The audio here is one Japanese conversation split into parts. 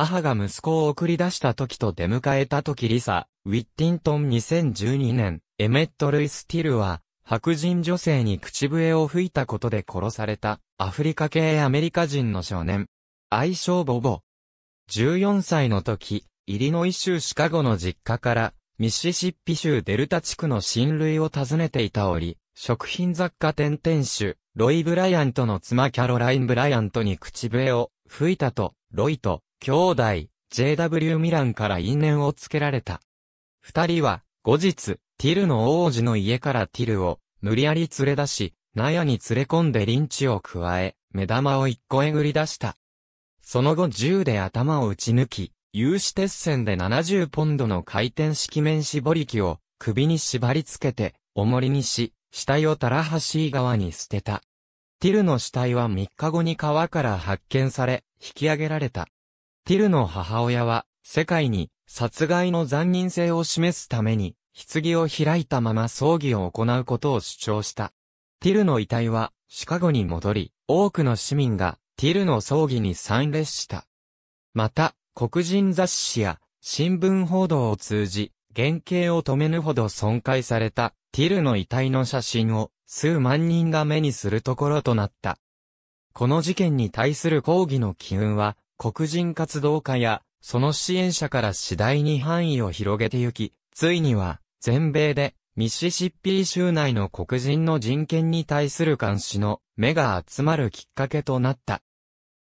母が息子を送り出した時と出迎えた時リサ、ウィッティントン2012年、エメット・ルイス・ティルは、白人女性に口笛を吹いたことで殺された、アフリカ系アメリカ人の少年。愛称ボボ。14歳の時、イリノイ州シカゴの実家から、ミシシッピ州デルタ地区の親類を訪ねていた折、食品雑貨店店主、ロイ・ブライアントの妻キャロライン・ブライアントに口笛を吹いたと、ロイと兄弟、JW ミランから因縁をつけられた。二人は、後日、ティルの王子の家からティルを、無理やり連れ出し、納屋に連れ込んでリンチを加え、目玉を一個えぐり出した。その後銃で頭を打ち抜き、有刺鉄線で70ポンドの回転式面絞り器を首に縛り付けて、重りにし、死体をタラハシー川に捨てた。ティルの死体は3日後に川から発見され、引き上げられた。ティルの母親は、世界に殺害の残忍性を示すために、棺を開いたまま葬儀を行うことを主張した。ティルの遺体は、シカゴに戻り、多くの市民が、ティルの葬儀に参列した。また、黒人雑誌や新聞報道を通じ、原型を止めぬほど損壊されたティルの遺体の写真を数万人が目にするところとなった。この事件に対する抗議の機運は黒人活動家や、その支援者から次第に範囲を広げてゆき、ついには、全米で、ミシシッピー州内の黒人の人権に対する監視の目が集まるきっかけとなった。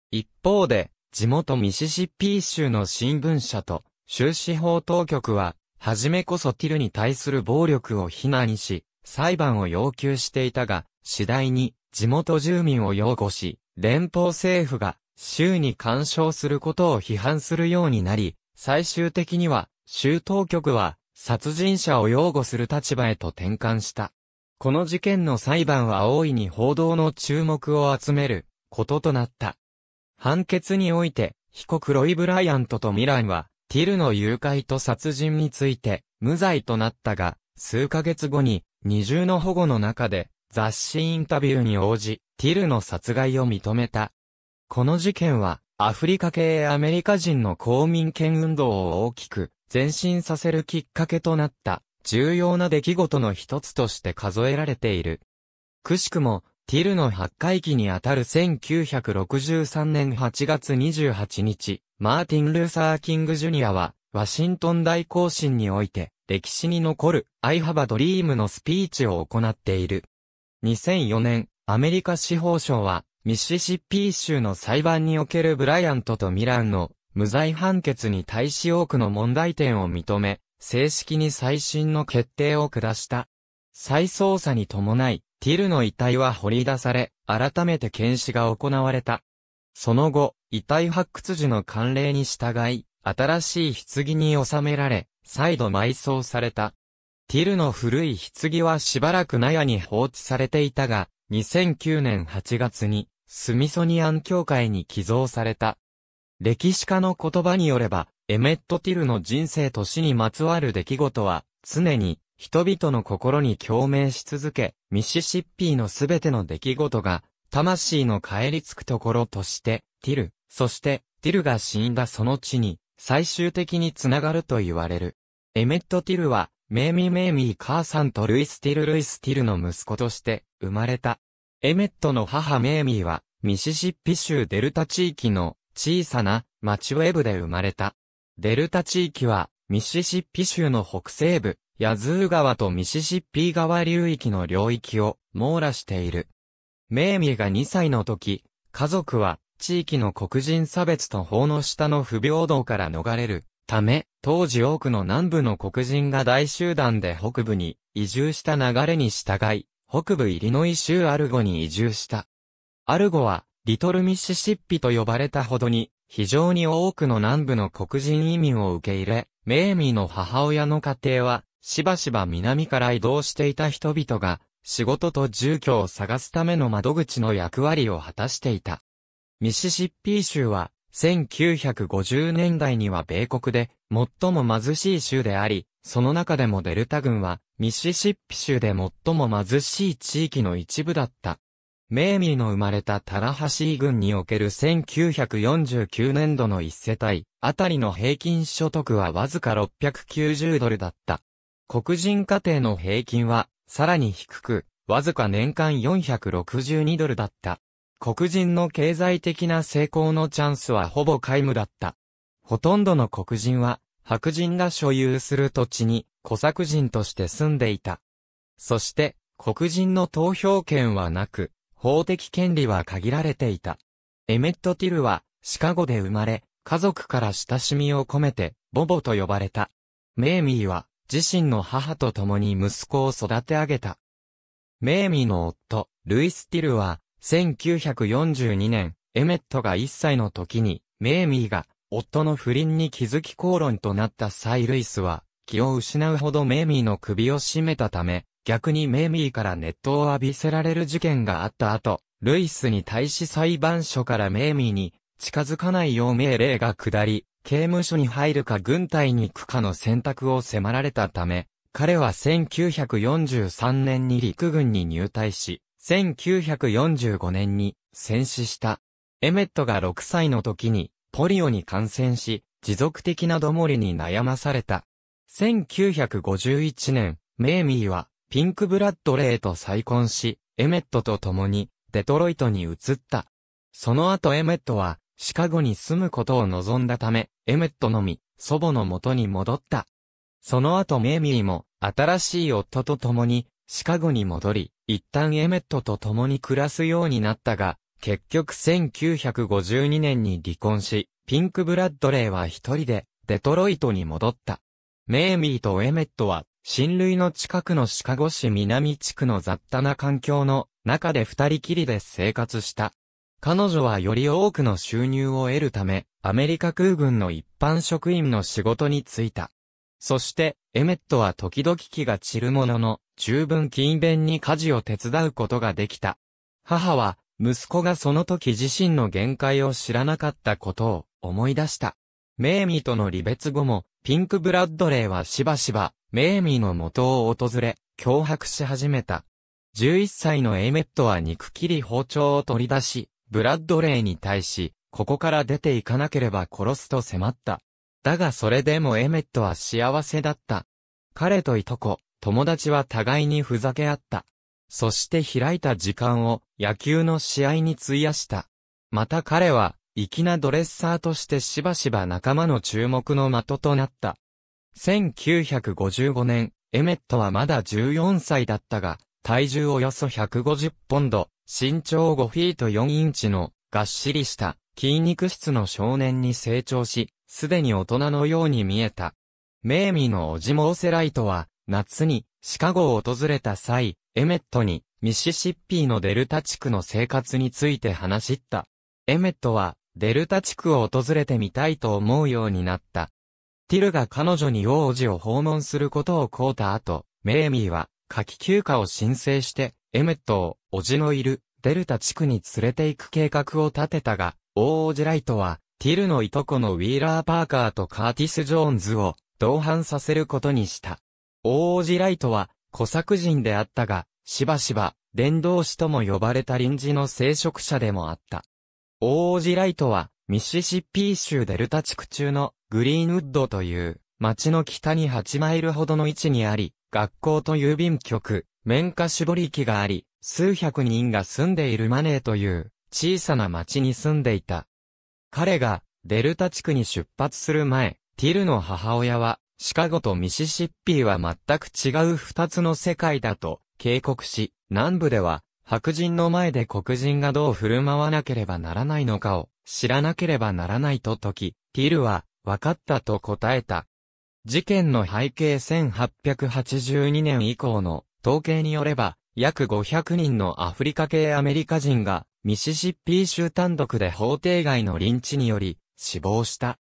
一方で、地元ミシシッピー州の新聞社と州司法当局は、はじめこそティルに対する暴力を非難し、裁判を要求していたが、次第に地元住民を擁護し、連邦政府が州に干渉することを批判するようになり、最終的には、州当局は、殺人者を擁護する立場へと転換した。この事件の裁判は大いに報道の注目を集めることとなった。判決において、被告ロイ・ブライアントとミランは、ティルの誘拐と殺人について、無罪となったが、数ヶ月後に、二重の保護の中で、雑誌インタビューに応じ、ティルの殺害を認めた。この事件は、アフリカ系アメリカ人の公民権運動を大きく前進させるきっかけとなった重要な出来事の一つとして数えられている。くしくも、ティルの発回期にあたる1963年8月28日、マーティン・ルーサー・キング・ジュニアは、ワシントン大行進において、歴史に残る、アイハバ・ドリームのスピーチを行っている。2004年、アメリカ司法省は、ミシシッピー州の裁判におけるブライアントとミランの無罪判決に対し多くの問題点を認め、正式に最新の決定を下した。再捜査に伴い、ティルの遺体は掘り出され、改めて検視が行われた。その後、遺体発掘時の慣例に従い、新しい棺に収められ、再度埋葬された。ティルの古い棺はしばらく納屋に放置されていたが、2009年8月にスミソニアン協会に寄贈された。歴史家の言葉によれば、エメット・ティルの人生と死にまつわる出来事は、常に人々の心に共鳴し続け、ミシシッピーのすべての出来事が、魂の帰り着くところとして、ティル、そして、ティルが死んだその地に、最終的につながると言われる。エメット・ティルは、メイミー・メイミー・母さんとルイス・ティル・ルイス・ティルの息子として、生まれた。エメットの母メイミーは、ミシシッピ州デルタ地域の小さな町ウェブで生まれた。デルタ地域は、ミシシッピ州の北西部、ヤズー川とミシシッピー川流域の領域を網羅している。メイミーが2歳の時、家族は地域の黒人差別と法の下の不平等から逃れるため、当時多くの南部の黒人が大集団で北部に移住した流れに従い、北部イリノイ州アルゴに移住した。アルゴは、リトルミシシッピと呼ばれたほどに、非常に多くの南部の黒人移民を受け入れ、メーミーの母親の家庭は、しばしば南から移動していた人々が、仕事と住居を探すための窓口の役割を果たしていた。ミシシッピー州は、1950年代には米国で最も貧しい州であり、その中でもデルタ軍は、ミシシッピ州で最も貧しい地域の一部だった。メーミーの生まれたタラハシー軍における1949年度の一世帯、あたりの平均所得はわずか690ドルだった。黒人家庭の平均は、さらに低く、わずか年間462ドルだった。黒人の経済的な成功のチャンスはほぼ皆無だった。ほとんどの黒人は、白人が所有する土地に小作人として住んでいた。そして、黒人の投票権はなく、法的権利は限られていた。エメット・ティルは、シカゴで生まれ、家族から親しみを込めて、ボボと呼ばれた。メーミーは、自身の母と共に息子を育て上げた。メーミーの夫、ルイス・ティルは、1942年、エメットが1歳の時に、メーミーが夫の不倫に気づき口論となったサイ・ルイスは、気を失うほどメイミーの首を絞めたため、逆にメイミーから熱湯を浴びせられる事件があった後、ルイスに対し裁判所からメイミーに近づかないよう命令が下り、刑務所に入るか軍隊に行くかの選択を迫られたため、彼は1943年に陸軍に入隊し、1945年に戦死した。エメットが6歳の時にポリオに感染し、持続的などもりに悩まされた。1951年、メイミーは、ピンク・ブラッドレーと再婚し、エメットと共に、デトロイトに移った。その後エメットは、シカゴに住むことを望んだため、エメットのみ、祖母の元に戻った。その後メイミーも、新しい夫と共に、シカゴに戻り、一旦エメットと共に暮らすようになったが、結局1952年に離婚し、ピンク・ブラッドレーは一人でデトロイトに戻った。メーミーとエメットは、親類の近くのシカゴ市南地区の雑多な環境の中で二人きりで生活した。彼女はより多くの収入を得るため、アメリカ空軍の一般職員の仕事に就いた。そして、エメットは時々気が散るものの、十分勤勉に家事を手伝うことができた。母は、息子がその時自身の限界を知らなかったことを思い出した。メーミーとの離別後も、ピンク・ブラッドレイはしばしば、メーミーの元を訪れ、脅迫し始めた。11歳のエメットは肉切り包丁を取り出し、ブラッドレイに対し、ここから出ていかなければ殺すと迫った。だがそれでもエメットは幸せだった。彼といとこ、友達は互いにふざけ合った。そして開いた時間を野球の試合に費やした。また彼は、粋なドレッサーとしてしばしば仲間の注目の的となった。1955年、エメットはまだ14歳だったが、体重およそ150ポンド、身長5フィート4インチの、がっしりした、筋肉質の少年に成長し、すでに大人のように見えた。メーミーのオジモーセライトは、夏にシカゴを訪れた際、エメットにミシシッピーのデルタ地区の生活について話した。エメットはデルタ地区を訪れてみたいと思うようになった。ティルが彼女に王子を訪問することを請うた後、メーミーは夏季休暇を申請して、エメットを、叔父のいる、デルタ地区に連れて行く計画を立てたが、王子ライトは、ティルのいとこのウィーラー・パーカーとカーティス・ジョーンズを、同伴させることにした。大王子ライトは、小作人であったが、しばしば、伝道師とも呼ばれた臨時の聖職者でもあった。大王子ライトは、ミシシッピー州デルタ地区中のグリーンウッドという町の北に8マイルほどの位置にあり、学校と郵便局、綿花絞り機があり、数百人が住んでいるマネーという小さな町に住んでいた。彼がデルタ地区に出発する前、ティルの母親はシカゴとミシシッピーは全く違う二つの世界だと警告し、南部では白人の前で黒人がどう振る舞わなければならないのかを知らなければならないと時、ティルは分かったと答えた。事件の背景1882年以降の統計によれば、約500人のアフリカ系アメリカ人がミシシッピー州単独で法廷外の臨地により死亡した。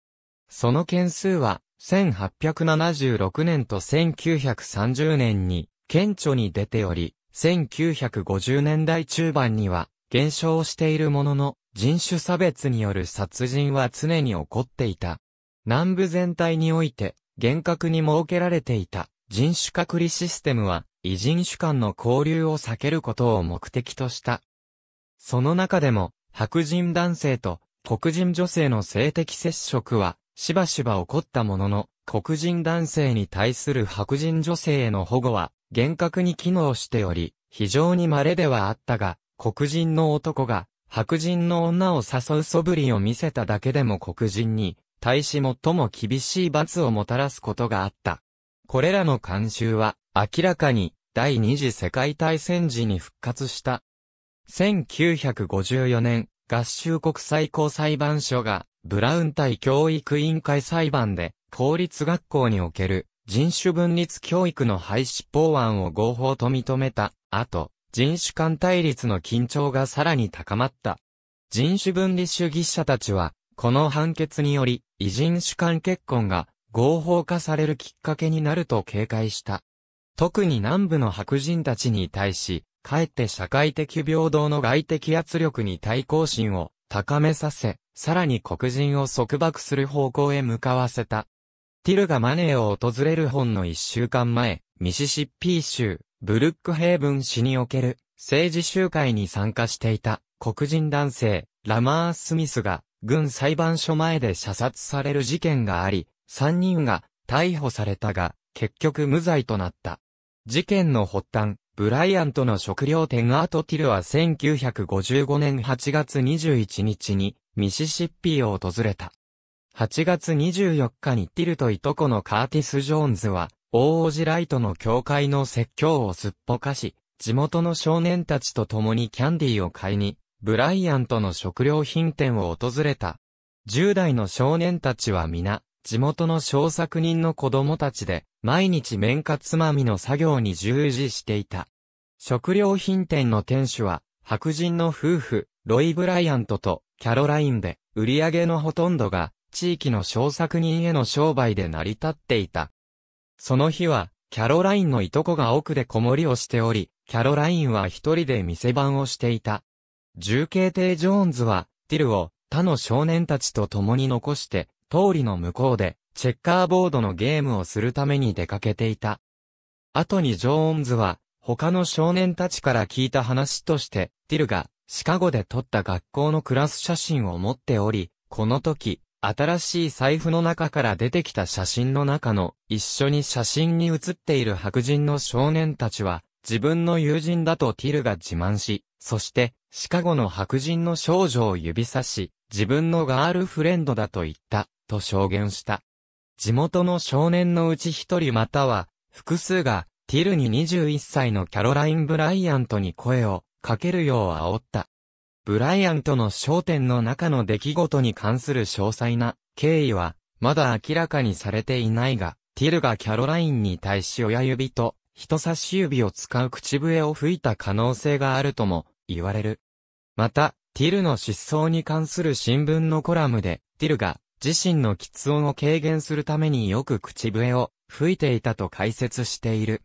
その件数は1876年と1930年に顕著に出ており、1950年代中盤には減少しているものの、人種差別による殺人は常に起こっていた。南部全体において、厳格に設けられていた人種隔離システムは、異人種間の交流を避けることを目的とした。その中でも、白人男性と黒人女性の性的接触は、しばしば起こったものの、黒人男性に対する白人女性への保護は、厳格に機能しており、非常に稀ではあったが、黒人の男が、白人の女を誘う素振りを見せただけでも黒人に、対し最も厳しい罰をもたらすことがあった。これらの慣習は、明らかに、第二次世界大戦時に復活した。1954年、合衆国最高裁判所が、ブラウン対教育委員会裁判で、公立学校における人種分立教育の廃止法案を合法と認めた後、人種間対立の緊張がさらに高まった。人種分離主義者たちは、この判決により、異人種間結婚が合法化されるきっかけになると警戒した。特に南部の白人たちに対し、かえって社会的平等の外的圧力に対抗心を高めさせ、さらに黒人を束縛する方向へ向かわせた。ティルがマネーを訪れる本の一週間前、ミシシッピー州、ブルックヘイブン市における政治集会に参加していた黒人男性、ラマー・スミスが軍裁判所前で射殺される事件があり、3人が逮捕されたが、結局無罪となった。事件の発端、ブライアントの食料店アートティルは1955年8月21日にミシシッピーを訪れた。8月24日にティルといとこのカーティス・ジョーンズは、大王子ライトの教会の説教をすっぽかし、地元の少年たちと共にキャンディーを買いに、ブライアントの食料品店を訪れた。10代の少年たちは皆、地元の小作人の子供たちで、毎日綿花つまみの作業に従事していた。食料品店の店主は、白人の夫婦、ロイ・ブライアントとキャロラインで、売り上げのほとんどが、地域の小作人への商売で成り立っていた。その日は、キャロラインのいとこが奥で子守をしており、キャロラインは一人で店番をしていた。重慶帝ジョーンズは、ティルを他の少年たちと共に残して、通りの向こうで、チェッカーボードのゲームをするために出かけていた。後にジョーンズは、他の少年たちから聞いた話として、ティルが、シカゴで撮った学校のクラス写真を持っており、この時、新しい財布の中から出てきた写真の中の、一緒に写真に写っている白人の少年たちは、自分の友人だとティルが自慢し、そして、シカゴの白人の少女を指さし、自分のガールフレンドだと言った、と証言した。地元の少年のうち一人または、複数が、ティルに21歳のキャロライン・ブライアントに声をかけるよう煽った。ブライアントの焦点の中の出来事に関する詳細な経緯は、まだ明らかにされていないが、ティルがキャロラインに対し親指と人差し指を使う口笛を吹いた可能性があるとも言われる。また、ティルの失踪に関する新聞のコラムで、ティルが自身の喫音を軽減するためによく口笛を吹いていたと解説している。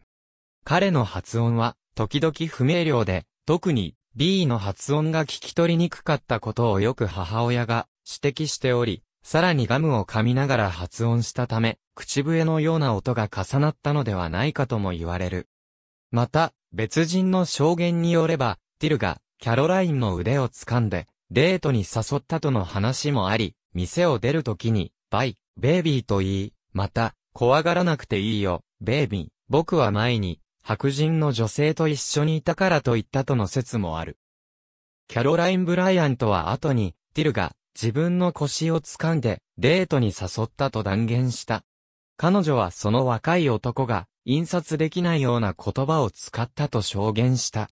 彼の発音は、時々不明瞭で、特に B の発音が聞き取りにくかったことをよく母親が指摘しており、さらにガムを噛みながら発音したため、口笛のような音が重なったのではないかとも言われる。また、別人の証言によれば、ティルがキャロラインの腕を掴んで、デートに誘ったとの話もあり、店を出るときに、バイ、ベイビーと言い、また、怖がらなくていいよ、ベイビー。僕は前に、白人の女性と一緒にいたからと言ったとの説もある。キャロライン・ブライアントは後に、ティルが自分の腰を掴んでデートに誘ったと断言した。彼女はその若い男が印刷できないような言葉を使ったと証言した。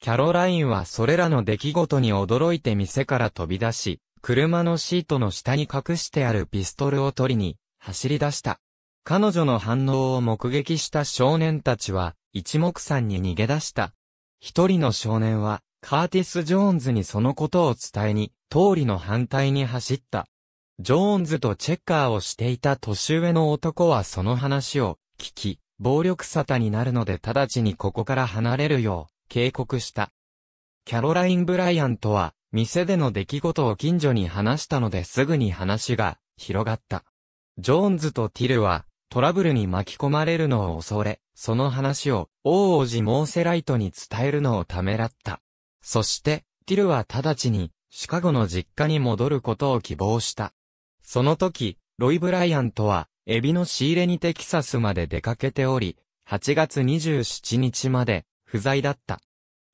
キャロラインはそれらの出来事に驚いて店から飛び出し、車のシートの下に隠してあるピストルを取りに、走り出した。彼女の反応を目撃した少年たちは、一目散に逃げ出した。一人の少年は、カーティス・ジョーンズにそのことを伝えに、通りの反対に走った。ジョーンズとチェッカーをしていた年上の男はその話を聞き、暴力沙汰になるので直ちにここから離れるよう警告した。キャロライン・ブライアントは店での出来事を近所に話したのですぐに話が広がった。ジョーンズとティルはトラブルに巻き込まれるのを恐れ、その話を王王子モーセライトに伝えるのをためらった。そして、ティルは直ちにシカゴの実家に戻ることを希望した。その時、ロイ・ブライアントはエビの仕入れにテキサスまで出かけており、8月27日まで不在だった。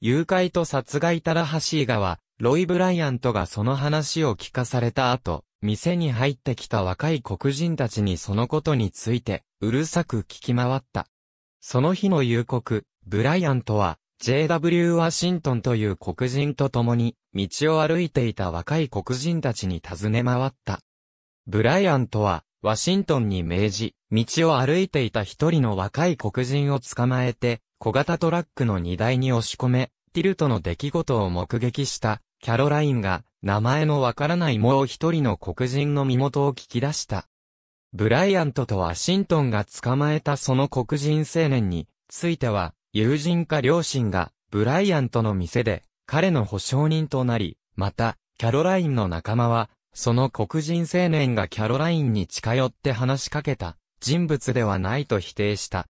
誘拐と殺害たらハシーガはロイ・ブライアントがその話を聞かされた後、店に入ってきた若い黒人たちにそのことについて、うるさく聞き回った。その日の夕刻、ブライアントは、J.W. ワシントンという黒人と共に、道を歩いていた若い黒人たちに尋ね回った。ブライアントは、ワシントンに命じ、道を歩いていた一人の若い黒人を捕まえて、小型トラックの荷台に押し込め、ティルトの出来事を目撃したキャロラインが、名前のわからないもう一人の黒人の身元を聞き出した。ブライアントとワシントンが捕まえたその黒人青年については、友人か両親が、ブライアントの店で、彼の保証人となり、また、キャロラインの仲間は、その黒人青年がキャロラインに近寄って話しかけた、人物ではないと否定した。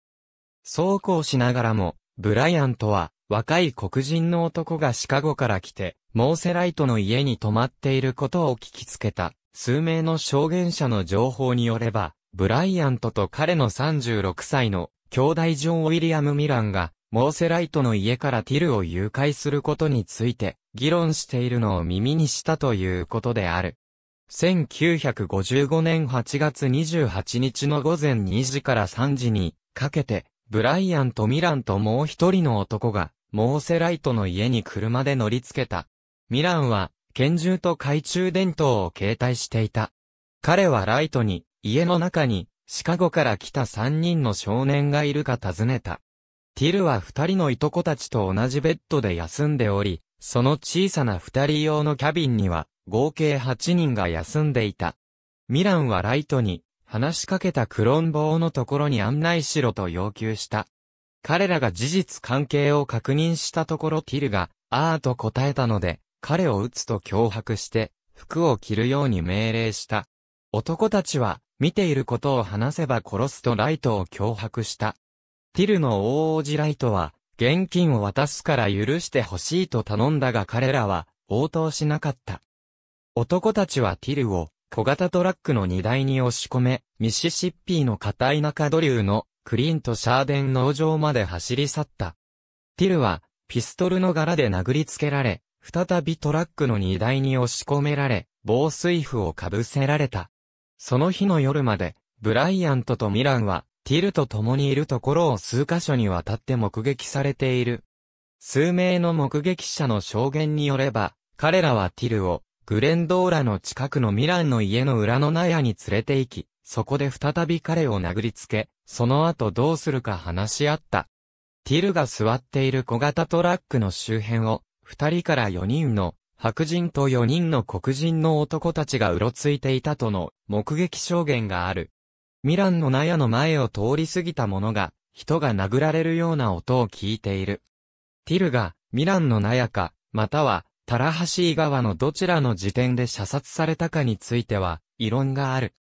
そうこうしながらも、ブライアントは、若い黒人の男がシカゴから来て、モーセライトの家に泊まっていることを聞きつけた、数名の証言者の情報によれば、ブライアントと彼の36歳の兄弟ジョン・ウィリアム・ミランが、モーセライトの家からティルを誘拐することについて、議論しているのを耳にしたということである。1955年8月28日の午前2時から3時にかけて、ブライアンとミランともう一人の男が、モーセライトの家に車で乗りつけた。ミランは、拳銃と懐中電灯を携帯していた。彼はライトに、家の中に、シカゴから来た三人の少年がいるか尋ねた。ティルは二人のいとこたちと同じベッドで休んでおり、その小さな二人用のキャビンには、合計八人が休んでいた。ミランはライトに、話しかけたクロンボーのところに案内しろと要求した。彼らが事実関係を確認したところティルが、ああと答えたので、彼を撃つと脅迫して、服を着るように命令した。男たちは、見ていることを話せば殺すとライトを脅迫した。ティルの大王子ライトは、現金を渡すから許してほしいと頼んだが彼らは、応答しなかった。男たちはティルを、小型トラックの荷台に押し込め、ミシシッピーの片い中ューの、クリント・シャーデン農場まで走り去った。ティルは、ピストルの柄で殴りつけられ、再びトラックの荷台に押し込められ、防水布をかぶせられた。その日の夜まで、ブライアントとミランは、ティルと共にいるところを数箇所にわたって目撃されている。数名の目撃者の証言によれば、彼らはティルを、グレンドーラの近くのミランの家の裏の納屋に連れて行き、そこで再び彼を殴りつけ、その後どうするか話し合った。ティルが座っている小型トラックの周辺を二人から四人の白人と四人の黒人の男たちがうろついていたとの目撃証言がある。ミランの納屋の前を通り過ぎた者が、人が殴られるような音を聞いている。ティルが、ミランの納屋か、または、タラハシー川のどちらの時点で射殺されたかについては、異論がある。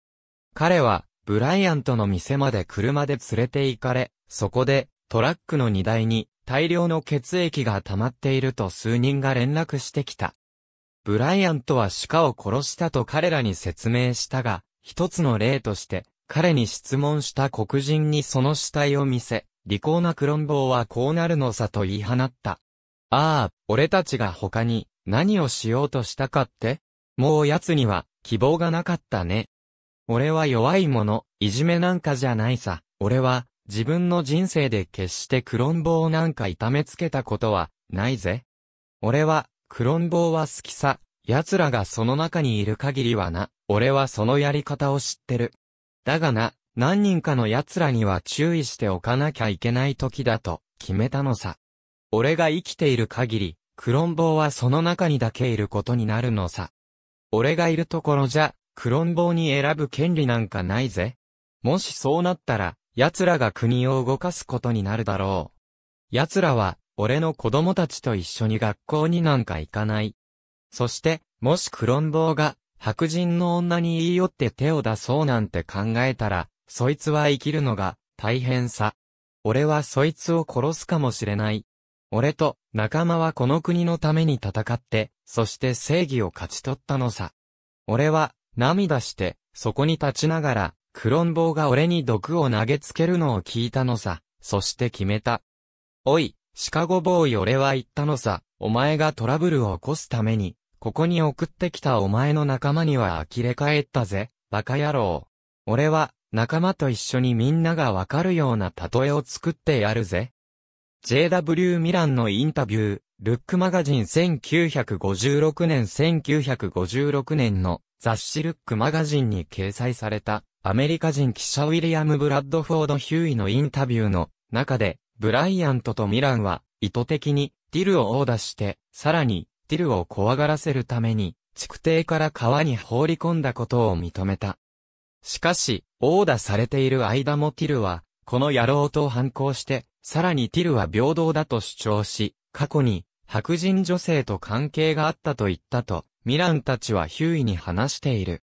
彼は、ブライアントの店まで車で連れて行かれ、そこで、トラックの荷台に、大量の血液が溜まっていると数人が連絡してきた。ブライアントは鹿を殺したと彼らに説明したが、一つの例として、彼に質問した黒人にその死体を見せ、利口なクロンボーはこうなるのさと言い放った。ああ、俺たちが他に何をしようとしたかってもう奴には希望がなかったね。俺は弱いもの、いじめなんかじゃないさ。俺は自分の人生で決してクロンボ坊なんか痛めつけたことは、ないぜ。俺は、クンボ坊は好きさ。奴らがその中にいる限りはな、俺はそのやり方を知ってる。だがな、何人かの奴らには注意しておかなきゃいけない時だと、決めたのさ。俺が生きている限り、クンボ坊はその中にだけいることになるのさ。俺がいるところじゃ、クンボ坊に選ぶ権利なんかないぜ。もしそうなったら、奴らが国を動かすことになるだろう。奴らは、俺の子供たちと一緒に学校になんか行かない。そして、もしクロンボーが、白人の女に言い寄って手を出そうなんて考えたら、そいつは生きるのが、大変さ。俺はそいつを殺すかもしれない。俺と仲間はこの国のために戦って、そして正義を勝ち取ったのさ。俺は涙してそこに立ちながらクロンボウが俺に毒を投げつけるのを聞いたのさ。そして決めた。おい、シカゴボーイ俺は言ったのさ。お前がトラブルを起こすために、ここに送ってきたお前の仲間には呆れ返ったぜ。バカ野郎。俺は、仲間と一緒にみんながわかるような例えを作ってやるぜ。JW ミランのインタビュー、ルックマガジン1956年1956年の雑誌ルックマガジンに掲載されたアメリカ人記者ウィリアム・ブラッドフォード・ヒューイのインタビューの中でブライアントとミランは意図的にティルを殴打してさらにティルを怖がらせるために築堤から川に放り込んだことを認めた。しかし、殴打されている間もティルは、この野郎と反抗して、さらにティルは平等だと主張し、過去に白人女性と関係があったと言ったと、ミランたちはヒューイに話している。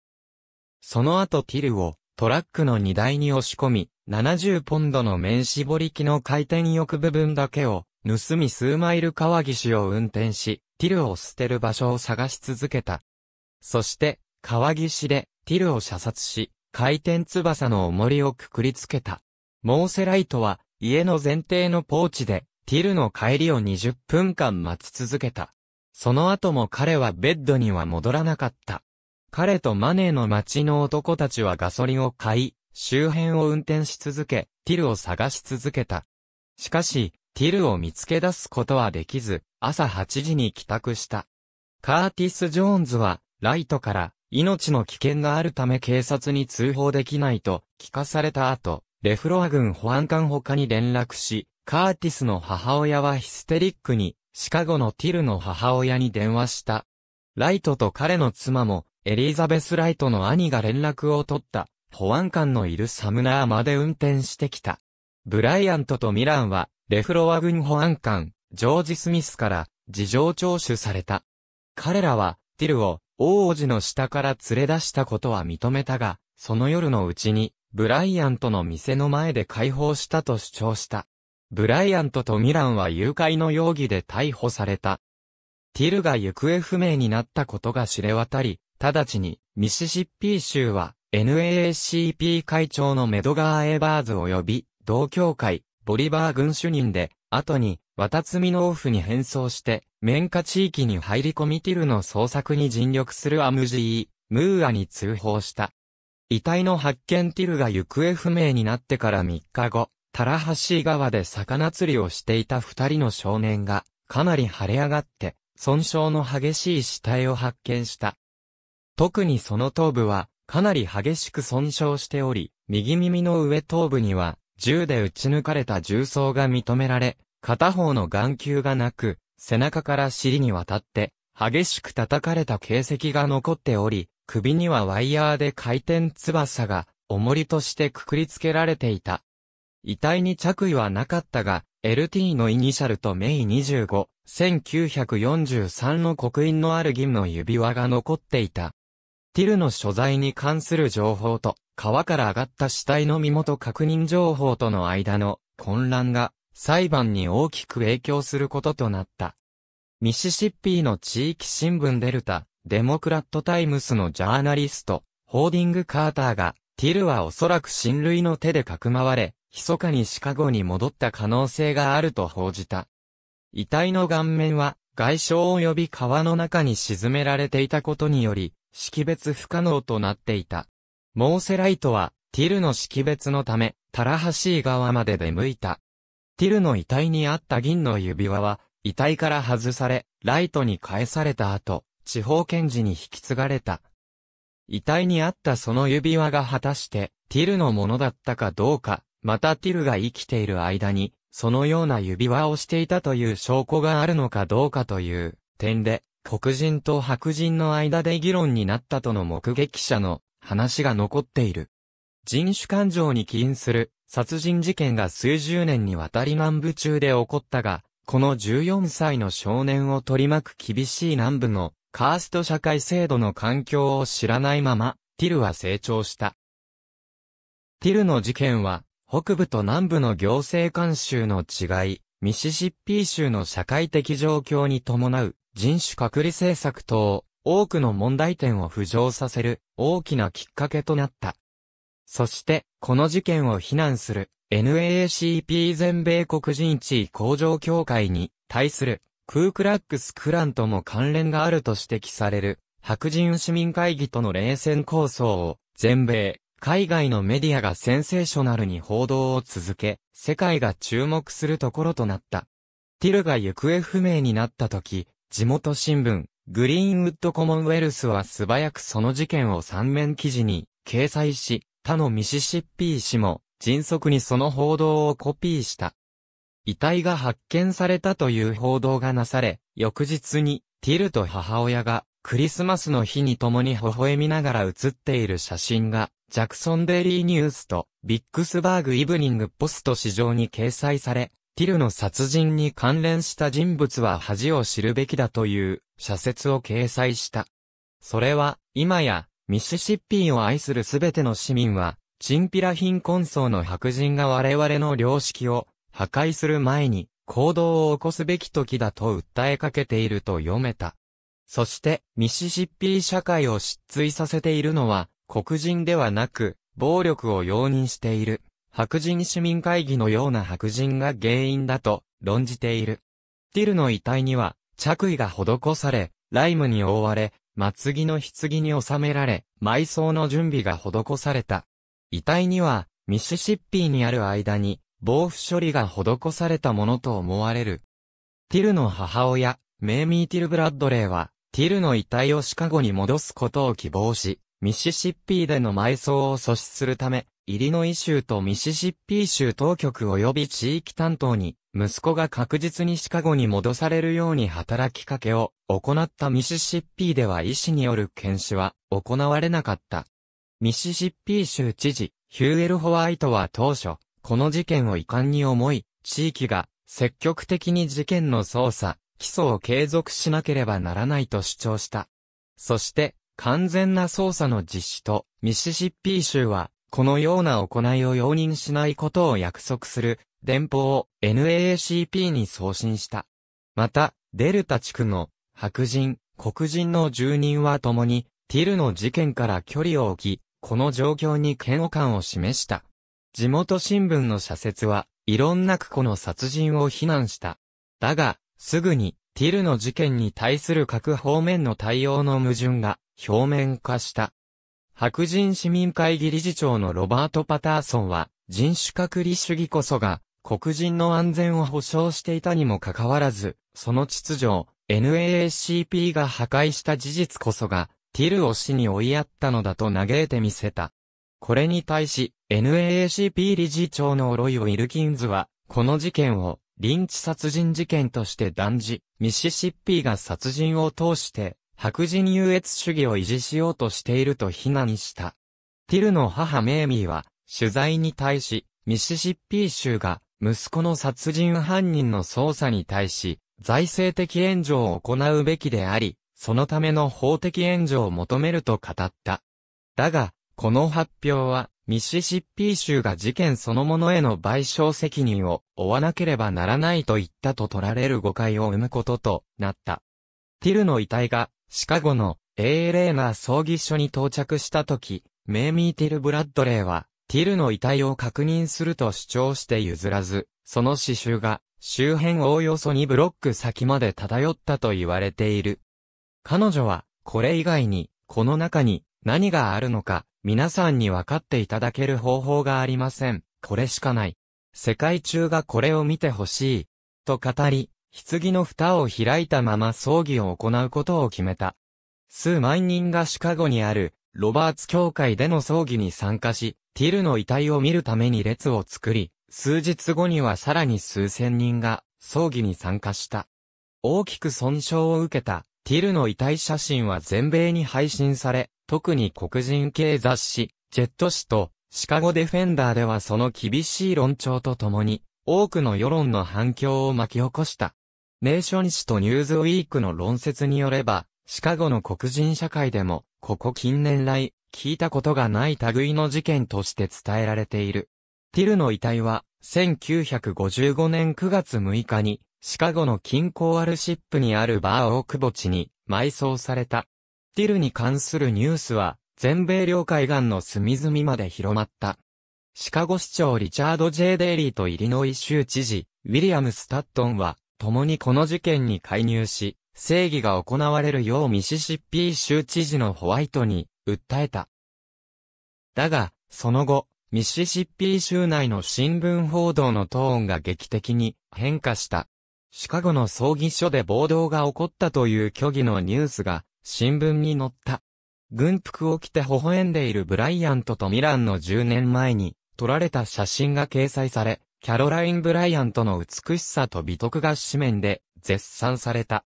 その後ティルをトラックの荷台に押し込み、70ポンドの面絞り機の回転翼部分だけを盗み数マイル川岸を運転し、ティルを捨てる場所を探し続けた。そして、川岸でティルを射殺し、回転翼の重りをくくりつけた。モーセライトは家の前提のポーチでティルの帰りを20分間待ち続けた。その後も彼はベッドには戻らなかった。彼とマネーの街の男たちはガソリンを買い、周辺を運転し続け、ティルを探し続けた。しかし、ティルを見つけ出すことはできず、朝8時に帰宅した。カーティス・ジョーンズは、ライトから、命の危険があるため警察に通報できないと、聞かされた後、レフロア軍保安官他に連絡し、カーティスの母親はヒステリックに、シカゴのティルの母親に電話した。ライトと彼の妻も、エリザベス・ライトの兄が連絡を取った、保安官のいるサムナーまで運転してきた。ブライアントとミランは、レフロワ軍保安官、ジョージ・スミスから、事情聴取された。彼らは、ティルを、王子の下から連れ出したことは認めたが、その夜のうちに、ブライアントの店の前で解放したと主張した。ブライアントとミランは誘拐の容疑で逮捕された。ティルが行方不明になったことが知れ渡り、直ちにミシシッピー州は NAACP 会長のメドガー・エバーズ及び同協会ボリバー軍主任で、後に渡積のオフに変装して、綿花地域に入り込みティルの捜索に尽力するアムジー、ムーアに通報した。遺体の発見ティルが行方不明になってから3日後、タラハシ川で魚釣りをしていた二人の少年が、かなり腫れ上がって、損傷の激しい死体を発見した。特にその頭部は、かなり激しく損傷しており、右耳の上頭部には、銃で撃ち抜かれた銃創が認められ、片方の眼球がなく、背中から尻にわたって、激しく叩かれた形跡が残っており、首にはワイヤーで回転翼が、重りとしてくくりつけられていた。遺体に着衣はなかったが、LT のイニシャルとメイ25、1943の刻印のある銀の指輪が残っていた。ティルの所在に関する情報と、川から上がった死体の身元確認情報との間の混乱が裁判に大きく影響することとなった。ミシシッピーの地域新聞デルタ、デモクラットタイムスのジャーナリスト、ホーディング・カーターが、ティルはおそらく親類の手でかくまわれ、密かにシカゴに戻った可能性があると報じた。遺体の顔面は、外傷及び川の中に沈められていたことにより、識別不可能となっていた。モーセライトは、ティルの識別のため、タラハシー川まで出向いた。ティルの遺体にあった銀の指輪は、遺体から外され、ライトに返された後、地方検事に引き継がれた。遺体にあったその指輪が果たして、ティルのものだったかどうか、またティルが生きている間に、そのような指輪をしていたという証拠があるのかどうかという点で、黒人と白人の間で議論になったとの目撃者の話が残っている。人種感情に起因する殺人事件が数十年にわたり南部中で起こったが、この14歳の少年を取り巻く厳しい南部のカースト社会制度の環境を知らないまま、ティルは成長した。ティルの事件は、北部と南部の行政慣習の違い、ミシシッピー州の社会的状況に伴う人種隔離政策等、多くの問題点を浮上させる大きなきっかけとなった。そして、この事件を非難する NAACP 全米黒人地位向上協会に対するクークラックスクランとも関連があると指摘される白人市民会議との冷戦構想を全米海外のメディアがセンセーショナルに報道を続け、世界が注目するところとなった。ティルが行方不明になった時、地元新聞、グリーンウッドコモンウェルスは素早くその事件を3面記事に掲載し、他のミシシッピー氏も迅速にその報道をコピーした。遺体が発見されたという報道がなされ、翌日にティルと母親がクリスマスの日に共に微笑みながら写っている写真がジャクソンデイリーニュースとビックスバーグイブニングポスト市場に掲載され、ティルの殺人に関連した人物は恥を知るべきだという社説を掲載した。それは、今や、ミシシッピーを愛するすべての市民は、チンピラ貧困層の白人が我々の良識を破壊する前に行動を起こすべき時だと訴えかけていると読めた。そして、ミシシッピー社会を失墜させているのは、黒人ではなく、暴力を容認している、白人市民会議のような白人が原因だと論じている。ティルの遺体には着衣が施され、ライムに覆われ、祭りの棺に収められ、埋葬の準備が施された。遺体には、ミシシッピーにある間に、防腐処理が施されたものと思われる。ティルの母親、メイミー・ティル・ブラッドレーは、ティルの遺体をシカゴに戻すことを希望し、ミシシッピーでの埋葬を阻止するため、イリノイ州とミシシッピー州当局及び地域担当に、息子が確実にシカゴに戻されるように働きかけを行ったミシシッピーでは医師による検視は行われなかった。ミシシッピー州知事、ヒューエル・ホワイトは当初、この事件を遺憾に思い、地域が積極的に事件の捜査、起訴を継続しなければならないと主張した。そして、完全な捜査の実施と、ミシシッピー州は、このような行いを容認しないことを約束する、電報を NAACP に送信した。また、デルタ地区の白人、黒人の住人は共に、ティルの事件から距離を置き、この状況に嫌悪感を示した。地元新聞の社説は、いろんな区子の殺人を非難した。だが、すぐに、ティルの事件に対する各方面の対応の矛盾が表面化した。白人市民会議理事長のロバート・パターソンは、人種隔離主義こそが、黒人の安全を保障していたにもかかわらず、その秩序を NAACP が破壊した事実こそが、ティルを死に追いやったのだと嘆いてみせた。これに対し、NAACP 理事長のロイ・ウィルキンズは、この事件を、リンチ殺人事件として断じ、ミシシッピーが殺人を通して、白人優越主義を維持しようとしていると非難した。ティルの母メイミーは、取材に対し、ミシシッピー州が、息子の殺人犯人の捜査に対し、財政的援助を行うべきであり、そのための法的援助を求めると語った。だが、この発表は、ミシシッピー州が事件そのものへの賠償責任を負わなければならないと言ったと取られる誤解を生むこととなった。ティルの遺体がシカゴの A. レーナー葬儀所に到着した時、メイミー・ティル・ブラッドレーは、ティルの遺体を確認すると主張して譲らず、その刺繍が、周辺おおよそ2ブロック先まで漂ったと言われている。彼女は、これ以外に、この中に、何があるのか、皆さんに分かっていただける方法がありません。これしかない。世界中がこれを見てほしい。と語り、棺の蓋を開いたまま葬儀を行うことを決めた。数万人がシカゴにある、ロバーツ教会での葬儀に参加し、ティルの遺体を見るために列を作り、数日後にはさらに数千人が葬儀に参加した。大きく損傷を受けたティルの遺体写真は全米に配信され、特に黒人系雑誌、ジェット誌とシカゴデフェンダーではその厳しい論調とともに、多くの世論の反響を巻き起こした。ネーション誌とニューズウィークの論説によれば、シカゴの黒人社会でも、ここ近年来、聞いたことがない類の事件として伝えられている。ティルの遺体は、1955年9月6日に、シカゴの近郊アルシップにあるバーオーク墓地に埋葬された。ティルに関するニュースは、全米領海岸の隅々まで広まった。シカゴ市長リチャード・ジェイ・デイリーとイリノイ州知事、ウィリアム・スタットンは、共にこの事件に介入し、正義が行われるようミシシッピー州知事のホワイトに訴えた。だが、その後、ミシシッピー州内の新聞報道のトーンが劇的に変化した。シカゴの葬儀所で暴動が起こったという虚偽のニュースが新聞に載った。軍服を着て微笑んでいるブライアントとミランの10年前に撮られた写真が掲載され、キャロライン・ブライアントの美しさと美徳が紙面で絶賛された。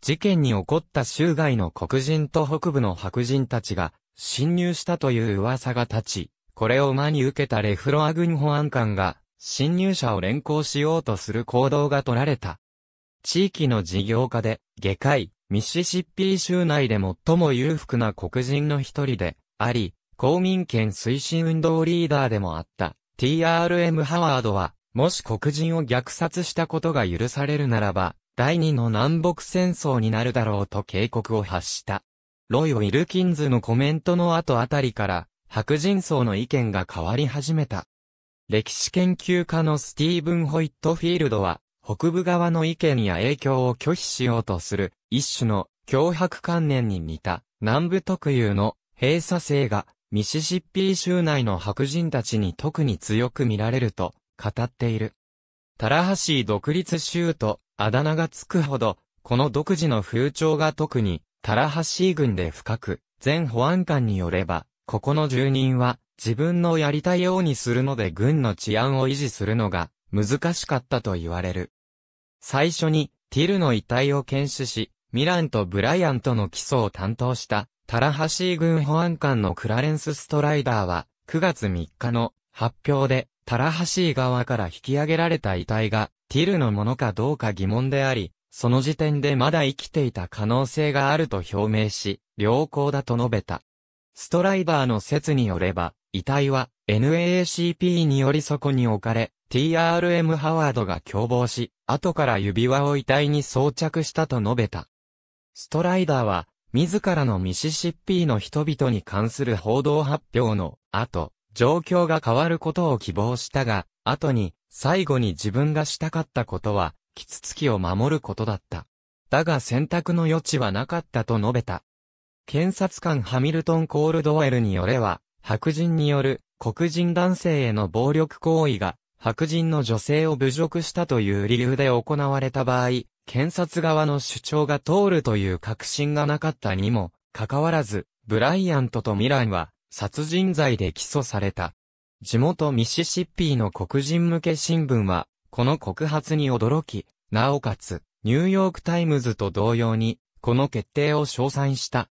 事件に起こった州外の黒人と北部の白人たちが侵入したという噂が立ち、これを真に受けたレフロア軍保安官が侵入者を連行しようとする行動が取られた。地域の事業家で、下界、ミシシッピ州内で最も裕福な黒人の一人で、あり、公民権推進運動リーダーでもあった、TRM ハワードは、もし黒人を虐殺したことが許されるならば、第二の南北戦争になるだろうと警告を発した。ロイ・ウィルキンズのコメントの後あたりから、白人層の意見が変わり始めた。歴史研究家のスティーブン・ホイットフィールドは、北部側の意見や影響を拒否しようとする、一種の脅迫観念に似た、南部特有の閉鎖性がミシシッピー州内の白人たちに特に強く見られると語っている。タラハシー独立州とあだ名がつくほど、この独自の風潮が特にタラハシー軍で深く、全保安官によれば、ここの住人は自分のやりたいようにするので軍の治安を維持するのが難しかったと言われる。最初にティルの遺体を検視し、ミランとブライアンとの基礎を担当したタラハシー軍保安官のクラレンス・ストライダーは、9月3日の発表で、タラハシー側から引き上げられた遺体が、ティルのものかどうか疑問であり、その時点でまだ生きていた可能性があると表明し、良好だと述べた。ストライダーの説によれば、遺体は NAACP によりそこに置かれ、TRM ハワードが共謀し、後から指輪を遺体に装着したと述べた。ストライダーは、自らのミシシッピーの人々に関する報道発表の後、状況が変わることを希望したが、後に、最後に自分がしたかったことは、キツツキを守ることだった。だが選択の余地はなかったと述べた。検察官ハミルトン・コールドウェルによれば、白人による黒人男性への暴力行為が白人の女性を侮辱したという理由で行われた場合、検察側の主張が通るという確信がなかったにも、かかわらず、ブライアントとミランは、殺人罪で起訴された。地元ミシシッピーの黒人向け新聞は、この告発に驚き、なおかつ、ニューヨークタイムズと同様に、この決定を称賛した。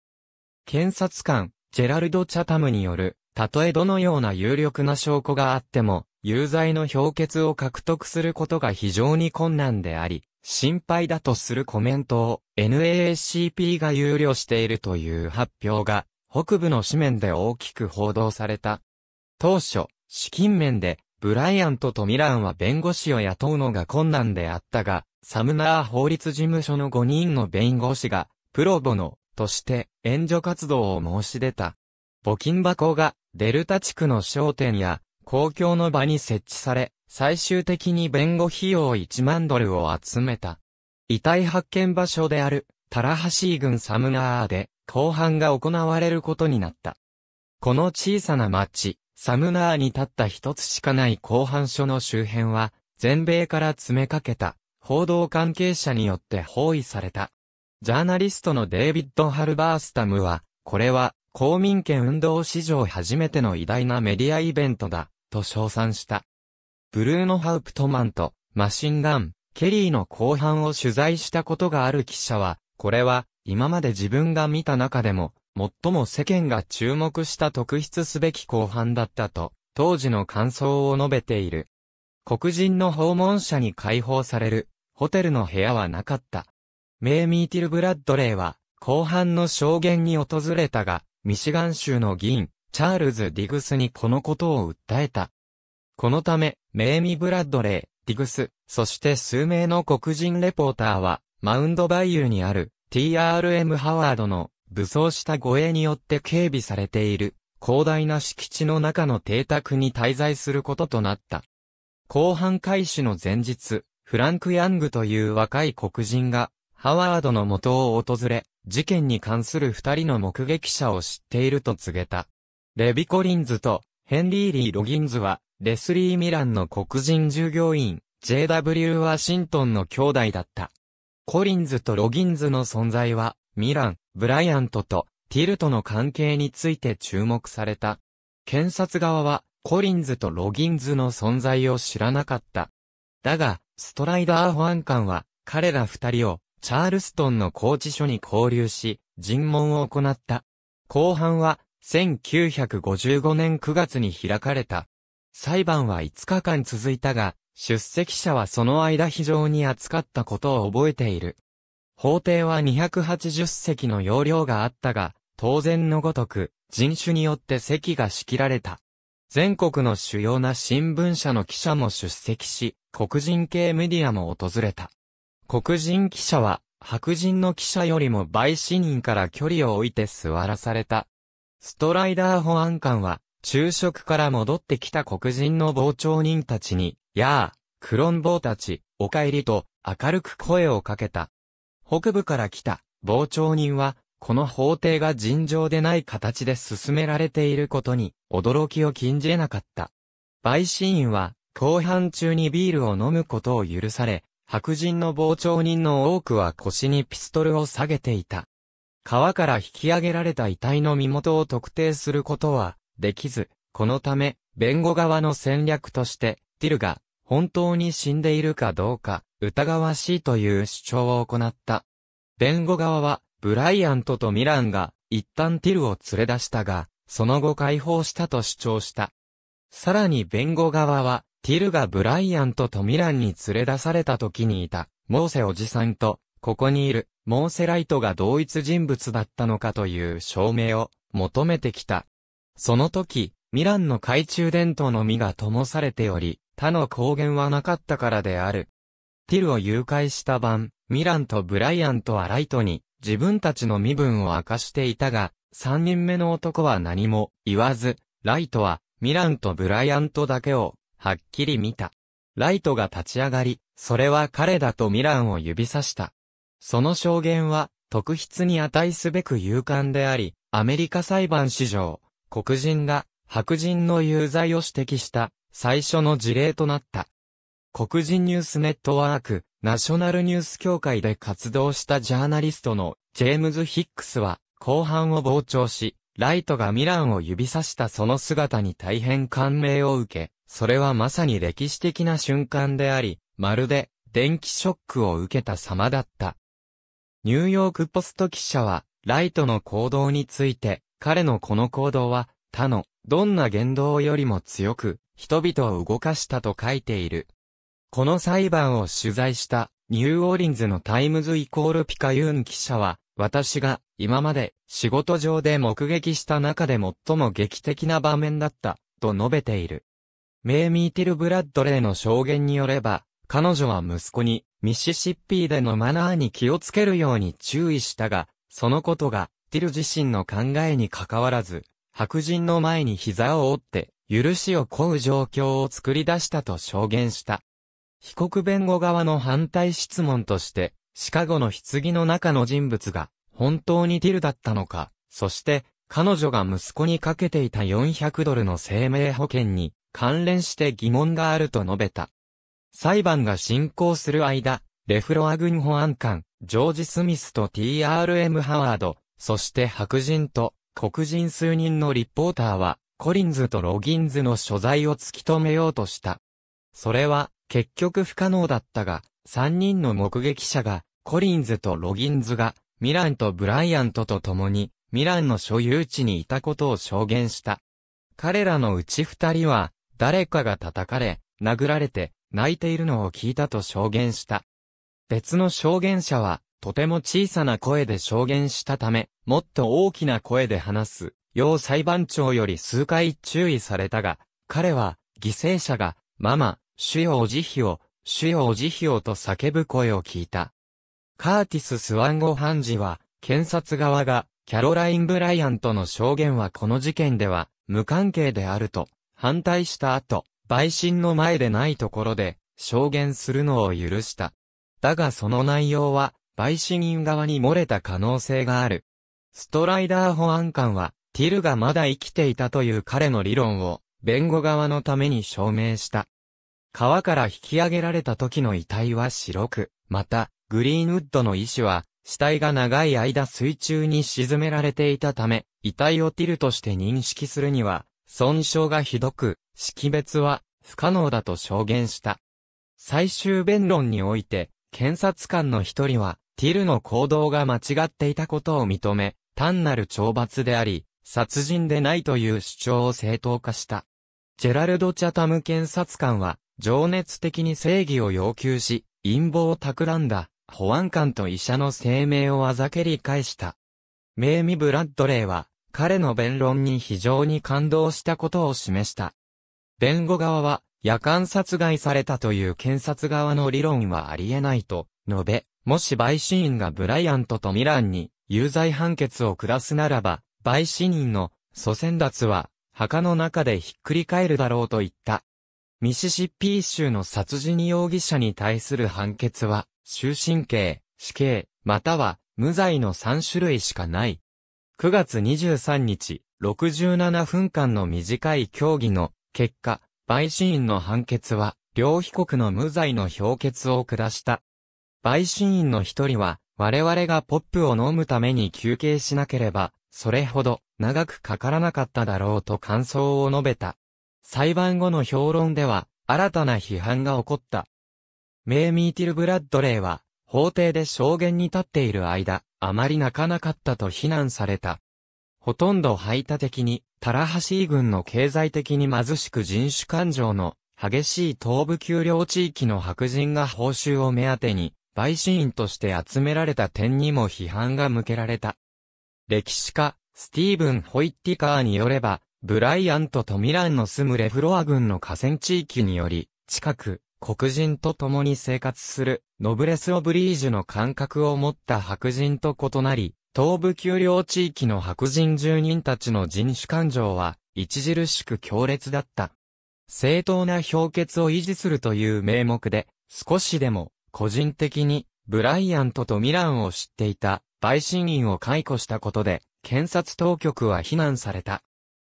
検察官、ジェラルド・チャタムによる、たとえどのような有力な証拠があっても、有罪の評決を獲得することが非常に困難であり、心配だとするコメントを NAACP が有料しているという発表が北部の紙面で大きく報道された。当初、資金面でブライアントとミランは弁護士を雇うのが困難であったが、サムナー法律事務所の5人の弁護士がプロボノとして援助活動を申し出た。募金箱がデルタ地区の商店や公共の場に設置され、最終的に弁護費用1万ドルを集めた。遺体発見場所である、タラハシー郡サムナーで、後半が行われることになった。この小さな町、サムナーに立った一つしかない後半所の周辺は、全米から詰めかけた、報道関係者によって包囲された。ジャーナリストのデイビッド・ハルバースタムは、これは、公民権運動史上初めての偉大なメディアイベントだ、と称賛した。ブルーノ・ハウプトマンと、マシンガン、ケリーの後半を取材したことがある記者は、これは、今まで自分が見た中でも、最も世間が注目した特筆すべき後半だったと、当時の感想を述べている。黒人の訪問者に解放される、ホテルの部屋はなかった。メイ・ミーティル・ブラッドレイは、後半の証言に訪れたが、ミシガン州の議員、チャールズ・ディグスにこのことを訴えた。このため、メーミ・ブラッドレー、ディグス、そして数名の黒人レポーターは、マウンドバイユーにある TRM ハワードの武装した護衛によって警備されている広大な敷地の中の邸宅に滞在することとなった。後半開始の前日、フランク・ヤングという若い黒人が、ハワードの元を訪れ、事件に関する二人の目撃者を知っていると告げた。レビ・コリンズとヘンリー・リー・ロギンズは、レスリー・ミランの黒人従業員、JW・ ワシントンの兄弟だった。コリンズとロギンズの存在は、ミラン、ブライアントとティルトの関係について注目された。検察側は、コリンズとロギンズの存在を知らなかった。だが、ストライダー保安官は、彼ら二人を、チャールストンの拘置所に交留し、尋問を行った。後半は、1955年9月に開かれた。裁判は5日間続いたが、出席者はその間非常に暑かったことを覚えている。法廷は280席の容量があったが、当然のごとく、人種によって席が仕切られた。全国の主要な新聞社の記者も出席し、黒人系メディアも訪れた。黒人記者は、白人の記者よりも陪審員から距離を置いて座らされた。ストライダー保安官は、昼食から戻ってきた黒人の傍聴人たちに、やあ、クロンボーたち、お帰りと、明るく声をかけた。北部から来た、傍聴人は、この法廷が尋常でない形で進められていることに、驚きを禁じれなかった。陪審員は、後半中にビールを飲むことを許され、白人の傍聴人の多くは腰にピストルを下げていた。川から引き上げられた遺体の身元を特定することは、できず、このため、弁護側の戦略として、ティルが本当に死んでいるかどうか疑わしいという主張を行った。弁護側は、ブライアントとミランが一旦ティルを連れ出したが、その後解放したと主張した。さらに弁護側は、ティルがブライアントとミランに連れ出された時にいた、モーセおじさんと、ここにいる、モーセライトが同一人物だったのかという証明を求めてきた。その時、ミランの懐中電灯の実が灯されており、他の光源はなかったからである。ティルを誘拐した晩、ミランとブライアンとアライトに自分たちの身分を明かしていたが、三人目の男は何も言わず、ライトはミランとブライアントだけをはっきり見た。ライトが立ち上がり、それは彼だとミランを指さした。その証言は特筆に値すべく勇敢であり、アメリカ裁判史上黒人が白人の有罪を指摘した最初の事例となった。黒人ニュースネットワーク、ナショナルニュース協会で活動したジャーナリストのジェームズ・ヒックスは、後半を傍聴し、ライトがミランを指さしたその姿に大変感銘を受け、それはまさに歴史的な瞬間であり、まるで電気ショックを受けた様だった。ニューヨークポスト記者は、ライトの行動について、彼のこの行動は、他の、どんな言動よりも強く、人々を動かしたと書いている。この裁判を取材した、ニューオーリンズのタイムズイコールピカユーン記者は、私が今まで仕事上で目撃した中で最も劇的な場面だった、と述べている。メイ・ミーティル・ブラッドレイの証言によれば、彼女は息子にミシシッピーでのマナーに気をつけるように注意したが、そのことがティル自身の考えにかかわらず、白人の前に膝を折って、許しを請う状況を作り出したと証言した。被告弁護側の反対質問として、シカゴの棺の中の人物が、本当にティルだったのか、そして、彼女が息子にかけていた400ドルの生命保険に、関連して疑問があると述べた。裁判が進行する間、レフロア軍保安官、ジョージ・スミスと TRM・ ハワード、そして白人と黒人数人のリポーターは、コリンズとロギンズの所在を突き止めようとした。それは、結局不可能だったが、三人の目撃者が、コリンズとロギンズが、ミランとブライアントと共に、ミランの所有地にいたことを証言した。彼らのうち二人は、誰かが叩かれ、殴られて、泣いているのを聞いたと証言した。別の証言者は、とても小さな声で証言したため、もっと大きな声で話す、要裁判長より数回注意されたが、彼は、犠牲者が、ママ、主よお慈悲を、主よお慈悲をと叫ぶ声を聞いた。カーティス・スワンゴ判事は、検察側が、キャロライン・ブライアントの証言はこの事件では、無関係であると、反対した後、陪審の前でないところで、証言するのを許した。だがその内容は、陪審員側に漏れた可能性がある。ストライダー保安官は、ティルがまだ生きていたという彼の理論を、弁護側のために証明した。川から引き上げられた時の遺体は白く、また、グリーンウッドの医師は、死体が長い間水中に沈められていたため、遺体をティルとして認識するには、損傷がひどく、識別は不可能だと証言した。最終弁論において、検察官の一人は、ティルの行動が間違っていたことを認め、単なる懲罰であり、殺人でないという主張を正当化した。ジェラルド・チャタム検察官は、情熱的に正義を要求し、陰謀を企んだ、保安官と医者の声明をあざけり返した。メイミ・ブラッドレイは、彼の弁論に非常に感動したことを示した。弁護側は、夜間殺害されたという検察側の理論はありえないと、述べ、もし陪審員がブライアントとミランに有罪判決を下すならば、陪審員の祖先脱は墓の中でひっくり返るだろうと言った。ミシシッピー州の殺人容疑者に対する判決は、終身刑、死刑、または無罪の3種類しかない。9月23日、67分間の短い協議の結果、陪審員の判決は、両被告の無罪の評決を下した。陪審員の一人は、我々がポップを飲むために休憩しなければ、それほど長くかからなかっただろうと感想を述べた。裁判後の評論では、新たな批判が起こった。メイ・ミーティル・ブラッドレイは、法廷で証言に立っている間、あまり泣かなかったと非難された。ほとんど排他的に、タラハシー軍の経済的に貧しく人種感情の激しい東部丘陵地域の白人が報酬を目当てに、陪審員として集められた点にも批判が向けられた。歴史家、スティーブン・ホイッティカーによれば、ブライアンとトミランの住むレフロア郡の河川地域により、近く、黒人と共に生活する、ノブレス・オブリージュの感覚を持った白人と異なり、東部丘陵地域の白人住人たちの人種感情は、著しく強烈だった。正当な評決を維持するという名目で、少しでも個人的に、ブライアントとミランを知っていた、陪審員を解雇したことで、検察当局は非難された。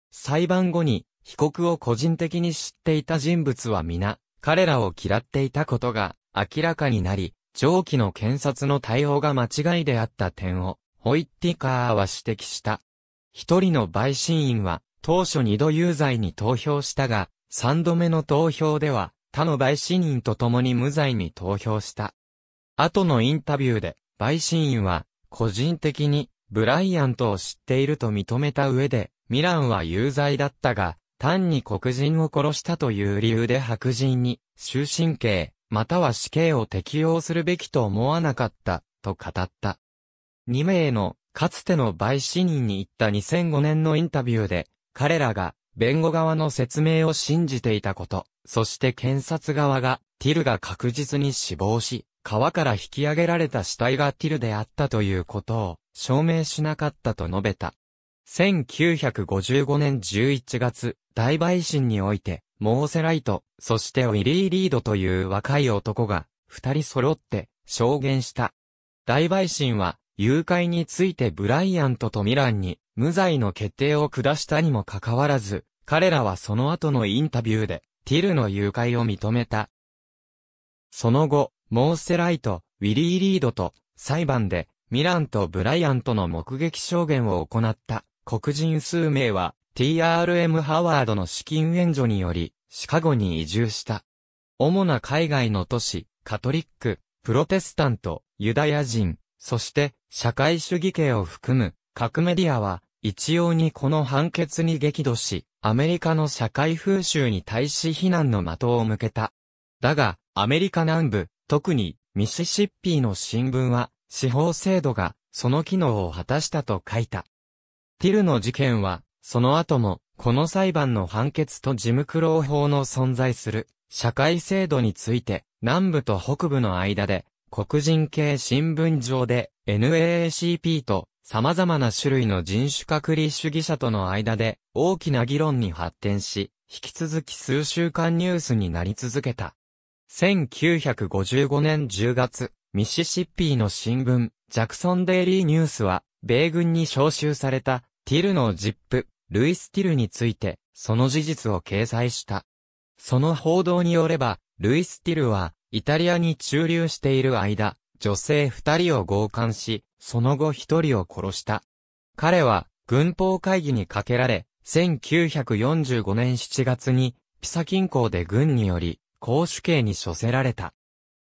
裁判後に、被告を個人的に知っていた人物は皆、彼らを嫌っていたことが明らかになり、上記の検察の対応が間違いであった点を、ホイッティカーは指摘した。一人の陪審員は、当初二度有罪に投票したが、三度目の投票では、他の陪審員と共に無罪に投票した。後のインタビューで、陪審員は、個人的に、ブライアントを知っていると認めた上で、ミランは有罪だったが、単に黒人を殺したという理由で白人に、終身刑、または死刑を適用するべきと思わなかった、と語った。2名の、かつての陪審員に行った2005年のインタビューで、彼らが、弁護側の説明を信じていたこと、そして検察側が、ティルが確実に死亡し、川から引き上げられた死体がティルであったということを証明しなかったと述べた。1955年11月、大陪審において、モーセライト、そしてウィリー・リードという若い男が、二人揃って、証言した。大陪審は、誘拐についてブライアントとミランに無罪の決定を下したにもかかわらず、彼らはその後のインタビューで、ティルの誘拐を認めた。その後、モーセライト、ウィリー・リードと、裁判で、ミランとブライアントの目撃証言を行った黒人数名は、TRM ハワードの資金援助により、シカゴに移住した。主な海外の都市、カトリック、プロテスタント、ユダヤ人、そして、社会主義系を含む、各メディアは、一様にこの判決に激怒し、アメリカの社会風習に対し非難の的を向けた。だが、アメリカ南部、特にミシシッピーの新聞は、司法制度がその機能を果たしたと書いた。ティルの事件は、その後も、この裁判の判決と事務苦労法の存在する社会制度について、南部と北部の間で黒人系新聞上で NAACP と様々な種類の人種隔離主義者との間で大きな議論に発展し、引き続き数週間ニュースになり続けた。1955年10月、ミシシッピーの新聞、ジャクソンデイリーニュースは、米軍に招集された、ティルのジップ、ルイス・ティルについて、その事実を掲載した。その報道によれば、ルイス・ティルは、イタリアに駐留している間、女性二人を強姦し、その後一人を殺した。彼は、軍法会議にかけられ、1945年7月に、ピサ近郊で軍により、公主刑に処せられた。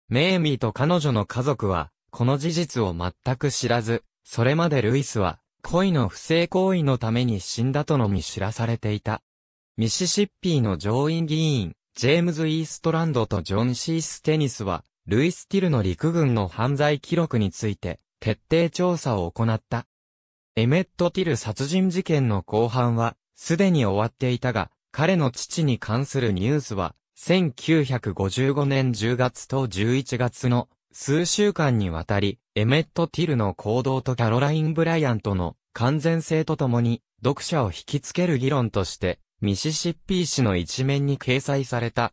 メイミーと彼女の家族は、この事実を全く知らず、それまでルイスは、恋の不正行為のために死んだとのみ知らされていた。ミシシッピーの上院議員、ジェームズ・イーストランドとジョン・シース・テニスは、ルイス・ティルの陸軍の犯罪記録について、徹底調査を行った。エメット・ティル殺人事件の後半は、すでに終わっていたが、彼の父に関するニュースは、1955年10月と11月の数週間にわたり、エメット・ティルの行動とキャロライン・ブライアントの完全性とともに、読者を引きつける議論としてミシシッピー市の一面に掲載された。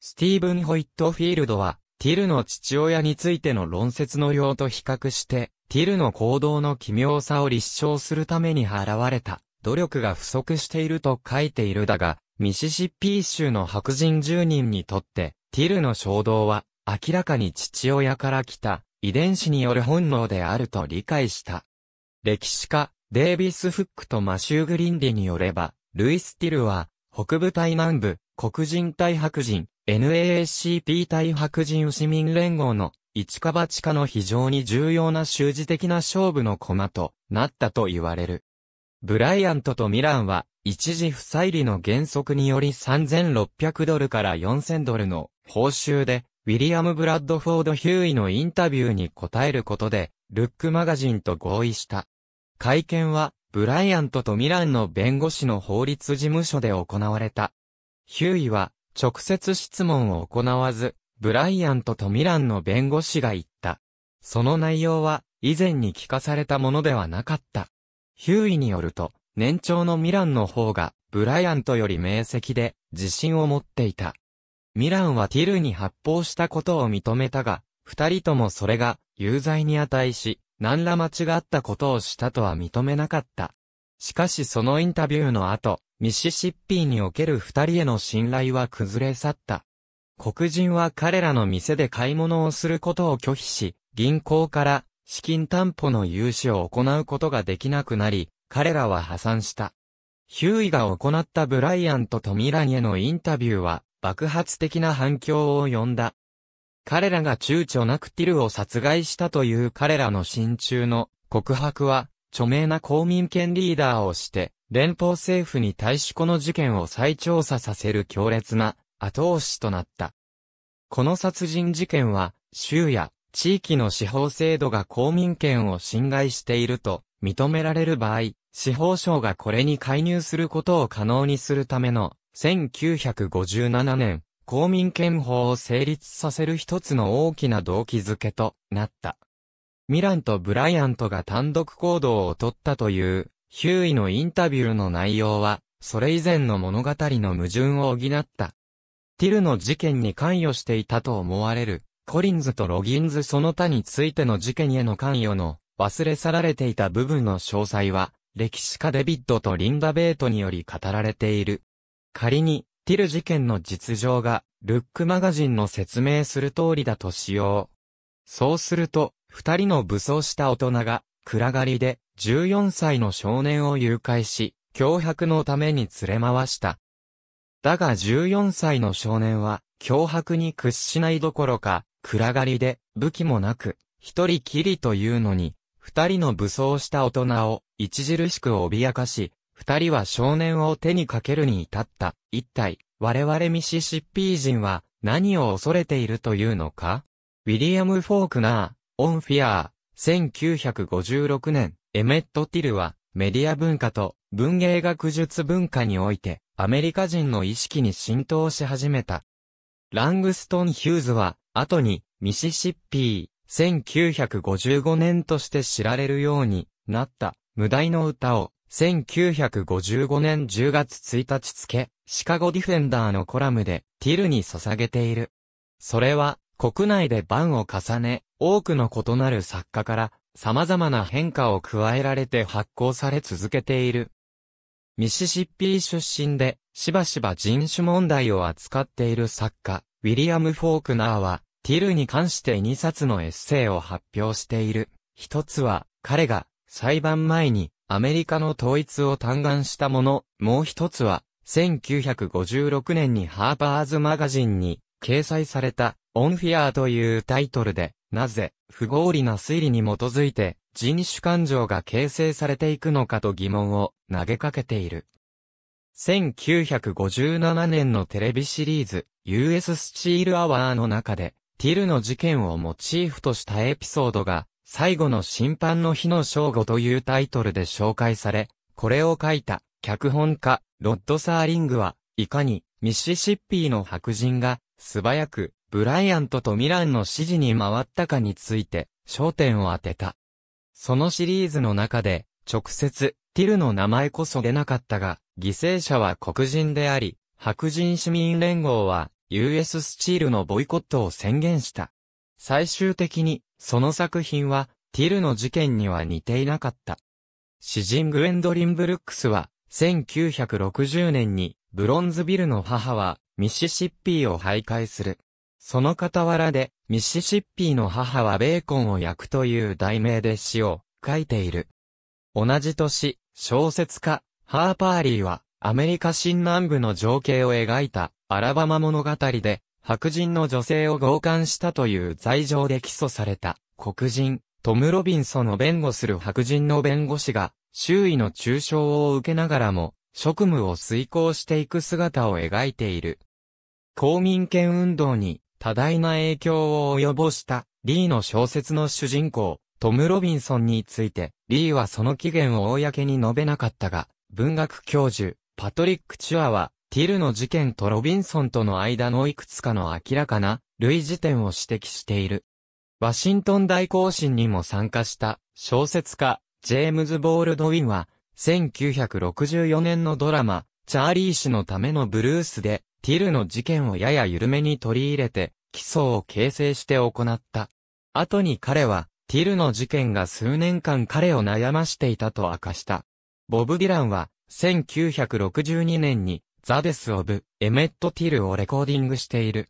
スティーブン・ホイットフィールドは、ティルの父親についての論説の量と比較して、ティルの行動の奇妙さを立証するために払われた努力が不足していると書いているだが、ミシシッピー州の白人住人にとって、ティルの衝動は明らかに父親から来た遺伝子による本能であると理解した。歴史家、デイビス・フックとマシュー・グリンディによれば、ルイス・ティルは、北部対南部、黒人対白人、NAACP 対白人市民連合の、一か八かの非常に重要な習字的な勝負の駒となったと言われる。ブライアントとミランは、一時不採理の原則により3600ドルから4000ドルの報酬で、ウィリアム・ブラッドフォード・ヒューイのインタビューに答えることで、ルックマガジンと合意した。会見は、ブライアントとミランの弁護士の法律事務所で行われた。ヒューイは、直接質問を行わず、ブライアントとミランの弁護士が言った。その内容は、以前に聞かされたものではなかった。ヒューイによると、年長のミランの方が、ブライアントより明晰で、自信を持っていた。ミランはティルに発砲したことを認めたが、二人ともそれが、有罪に値し、何ら間違ったことをしたとは認めなかった。しかしそのインタビューの後、ミシシッピーにおける二人への信頼は崩れ去った。黒人は彼らの店で買い物をすることを拒否し、銀行から資金担保の融資を行うことができなくなり、彼らは破産した。ヒューイが行ったブライアンとトミランへのインタビューは爆発的な反響を呼んだ。彼らが躊躇なくティルを殺害したという彼らの心中の告白は、著名な公民権リーダーをして、連邦政府に対しこの事件を再調査させる強烈な後押しとなった。この殺人事件は、州や地域の司法制度が公民権を侵害していると認められる場合、司法省がこれに介入することを可能にするための1957年公民権法を成立させる一つの大きな動機づけとなった。ミランとブライアントが単独行動をとったという、ヒューイのインタビューの内容は、それ以前の物語の矛盾を補った。ティルの事件に関与していたと思われる、コリンズとロギンズその他についての事件への関与の忘れ去られていた部分の詳細は、歴史家デビッドとリンダ・ベートにより語られている。仮に、ティル事件の実情が、ルックマガジンの説明する通りだとしよう。そうすると、二人の武装した大人が、暗がりで、14歳の少年を誘拐し、脅迫のために連れ回した。だが14歳の少年は、脅迫に屈しないどころか、暗がりで、武器もなく、一人きりというのに、二人の武装した大人を、著しく脅かし、二人は少年を手にかけるに至った。一体、我々ミシシッピー人は何を恐れているというのかウィリアム・フォークナー、オン・フィアー、1956年、エメット・ティルは、メディア文化と文芸学術文化において、アメリカ人の意識に浸透し始めた。ラングストン・ヒューズは、後に、ミシシッピー、1955年として知られるようになった、無題の歌を、1955年10月1日付、シカゴディフェンダーのコラムで、ティルに捧げている。それは、国内で版を重ね、多くの異なる作家から、様々な変化を加えられて発行され続けている。ミシシッピー出身で、しばしば人種問題を扱っている作家、ウィリアム・フォークナーは、ティルに関して2冊のエッセイを発表している。一つは、彼が、裁判前に、アメリカの統一を嘆願したもの、もう一つは、1956年にハーパーズマガジンに掲載された、オンフィアーというタイトルで、なぜ、不合理な推理に基づいて、人種感情が形成されていくのかと疑問を投げかけている。1957年のテレビシリーズ、US スチールアワーの中で、ティルの事件をモチーフとしたエピソードが最後の審判の日の正午というタイトルで紹介され、これを書いた脚本家、ロッド・サーリングは、いかにミシシッピーの白人が素早くブライアントとミランの指示に回ったかについて焦点を当てた。そのシリーズの中で直接ティルの名前こそ出なかったが、犠牲者は黒人であり、白人市民連合は US スチールのボイコットを宣言した。最終的にその作品は、ティルの事件には似ていなかった。詩人グエンドリン・ブルックスは、1960年に、ブロンズビルの母は、ミシシッピーを徘徊する。その傍らで、ミシシッピーの母はベーコンを焼くという題名で詩を書いている。同じ年、小説家、ハーパーリーは、アメリカ新南部の情景を描いた、アラバマ物語で、白人の女性を強姦したという罪状で起訴された黒人、トム・ロビンソンを弁護する白人の弁護士が、周囲の中傷を受けながらも、職務を遂行していく姿を描いている。公民権運動に多大な影響を及ぼしたリーの小説の主人公、トム・ロビンソンについて、リーはその起源を公に述べなかったが、文学教授、パトリック・チュアは、ティルの事件とロビンソンとの間のいくつかの明らかな類似点を指摘している。ワシントン大行進にも参加した小説家ジェームズ・ボールドウィンは1964年のドラマチャーリー氏のためのブルースでティルの事件をやや緩めに取り入れて基礎を形成して行った。後に彼はティルの事件が数年間彼を悩ましていたと明かした。ボブ・ディランは1962年にザ・デス・オブ・エメット・ティルをレコーディングしている。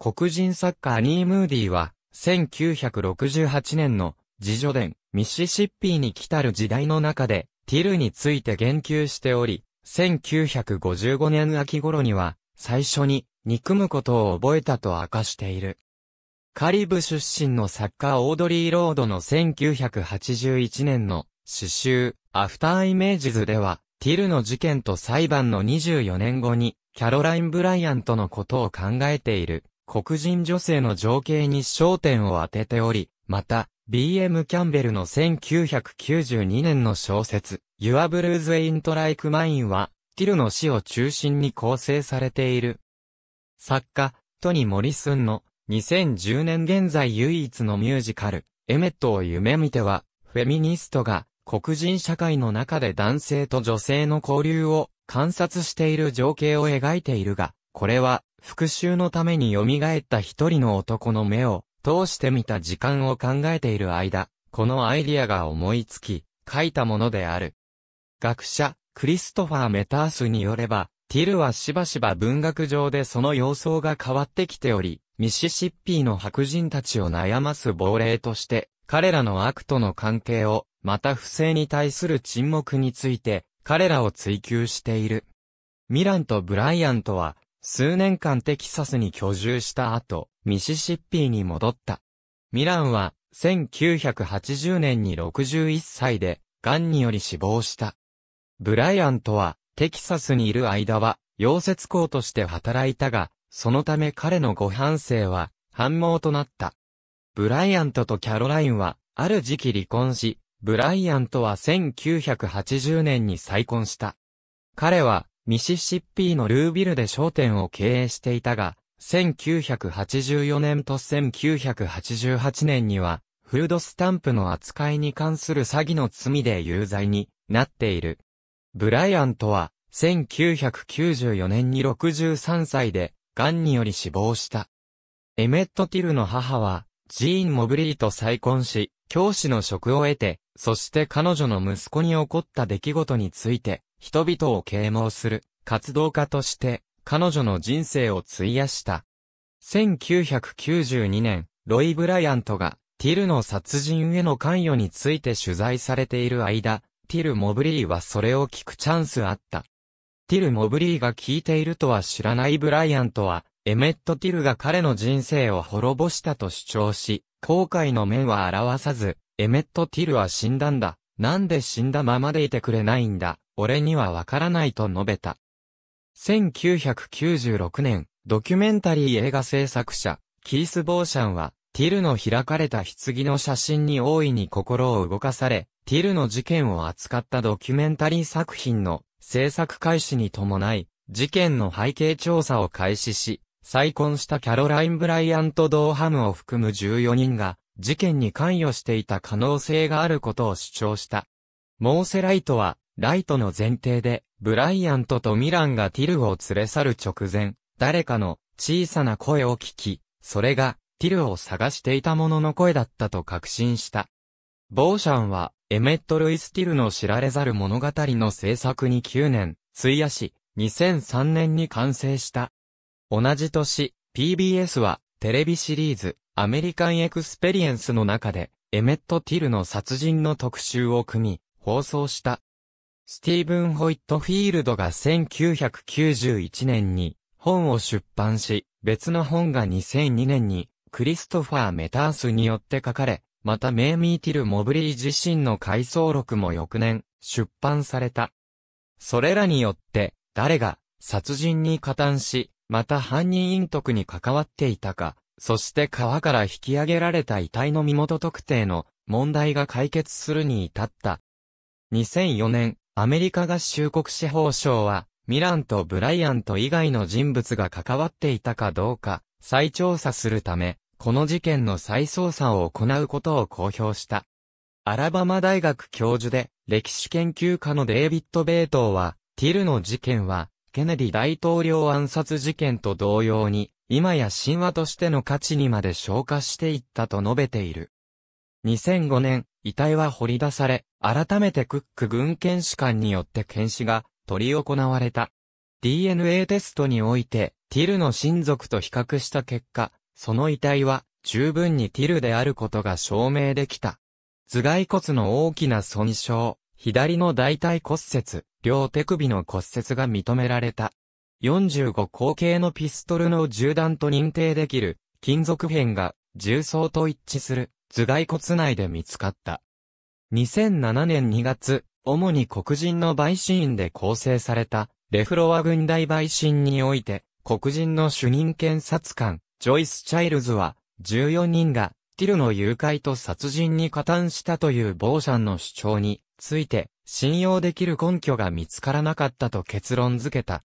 黒人作家アニー・ムーディーは、1968年の自助伝、ミシシッピーに来たる時代の中で、ティルについて言及しており、1955年秋頃には、最初に、憎むことを覚えたと明かしている。カリブ出身の作家オードリー・ロードの1981年の詩集、アフター・イメージズでは、ティルの事件と裁判の24年後に、キャロライン・ブライアントのことを考えている、黒人女性の情景に焦点を当てており、また、B.M. キャンベルの1992年の小説、Your Blues Ain't Like Mine は、ティルの死を中心に構成されている。作家、トニ・ー・モリスンの2010年現在唯一のミュージカル、エメットを夢見ては、フェミニストが黒人社会の中で男性と女性の交流を観察している情景を描いているが、これは復讐のために蘇った一人の男の目を通してみた時間を考えている間、このアイディアが思いつき、書いたものである。学者、クリストファー・メタースによれば、ティルはしばしば文学上でその様相が変わってきており、ミシシッピーの白人たちを悩ます亡霊として、彼らの悪との関係をまた不正に対する沈黙について、彼らを追求している。ミランとブライアントは、数年間テキサスに居住した後、ミシシッピーに戻った。ミランは、1980年に61歳で、癌により死亡した。ブライアントは、テキサスにいる間は、溶接工として働いたが、そのため彼のご反省は、反毛となった。ブライアントとキャロラインは、ある時期離婚し、ブライアントは1980年に再婚した。彼は、ミシシッピーのルービルで商店を経営していたが、1984年と1988年には、フードスタンプの扱いに関する詐欺の罪で有罪になっている。ブライアントは、1994年に63歳で、癌により死亡した。エメット・ティルの母は、ジーン・モブリーと再婚し、教師の職を得て、そして彼女の息子に起こった出来事について、人々を啓蒙する活動家として、彼女の人生を費やした。1992年、ロイ・ブライアントが、ティルの殺人への関与について取材されている間、ティル・モブリーはそれを聞くチャンスあった。ティル・モブリーが聞いているとは知らないブライアントは、エメット・ティルが彼の人生を滅ぼしたと主張し、後悔の面は表さず、エメット・ティルは死んだんだ。なんで死んだままでいてくれないんだ。俺にはわからないと述べた。1996年、ドキュメンタリー映画制作者、キース・ボーシャンは、ティルの開かれた棺の写真に大いに心を動かされ、ティルの事件を扱ったドキュメンタリー作品の制作開始に伴い、事件の背景調査を開始し、再婚したキャロライン・ブライアント・ドーハムを含む14人が、事件に関与していた可能性があることを主張した。モーセライトは、ライトの前提で、ブライアントとミランがティルを連れ去る直前、誰かの小さな声を聞き、それがティルを探していた者の声だったと確信した。ボーシャンは、エメット・ルイス・ティルの知られざる物語の制作に9年、費やし、2003年に完成した同じ年、PBS は、テレビシリーズ、アメリカンエクスペリエンスの中で、エメット・ティルの殺人の特集を組み、放送した。スティーブン・ホイットフィールドが1991年に本を出版し、別の本が2002年にクリストファー・メタースによって書かれ、またメイミー・ティル・モブリー自身の回想録も翌年出版された。それらによって誰が殺人に加担し、また犯人隠匿に関わっていたか、そして川から引き上げられた遺体の身元特定の問題が解決するに至った。2004年、アメリカ合衆国司法省は、ミランとブライアント以外の人物が関わっていたかどうか、再調査するため、この事件の再捜査を行うことを公表した。アラバマ大学教授で、歴史研究家のデイビッド・ベイトーは、ティルの事件は、ケネディ大統領暗殺事件と同様に、今や神話としての価値にまで昇華していったと述べている。2005年、遺体は掘り出され、改めてクック軍検視官によって検視が執り行われた。DNA テストにおいて、ティルの親族と比較した結果、その遺体は十分にティルであることが証明できた。頭蓋骨の大きな損傷、左の大腿骨折、両手首の骨折が認められた。45口径のピストルの銃弾と認定できる金属片が銃装と一致する頭蓋骨内で見つかった。2007年2月、主に黒人の陪審員で構成されたレフロワ軍大陪審において黒人の主任検察官ジョイス・チャイルズは14人がティルの誘拐と殺人に加担したというボーシャンの主張について信用できる根拠が見つからなかったと結論付けた。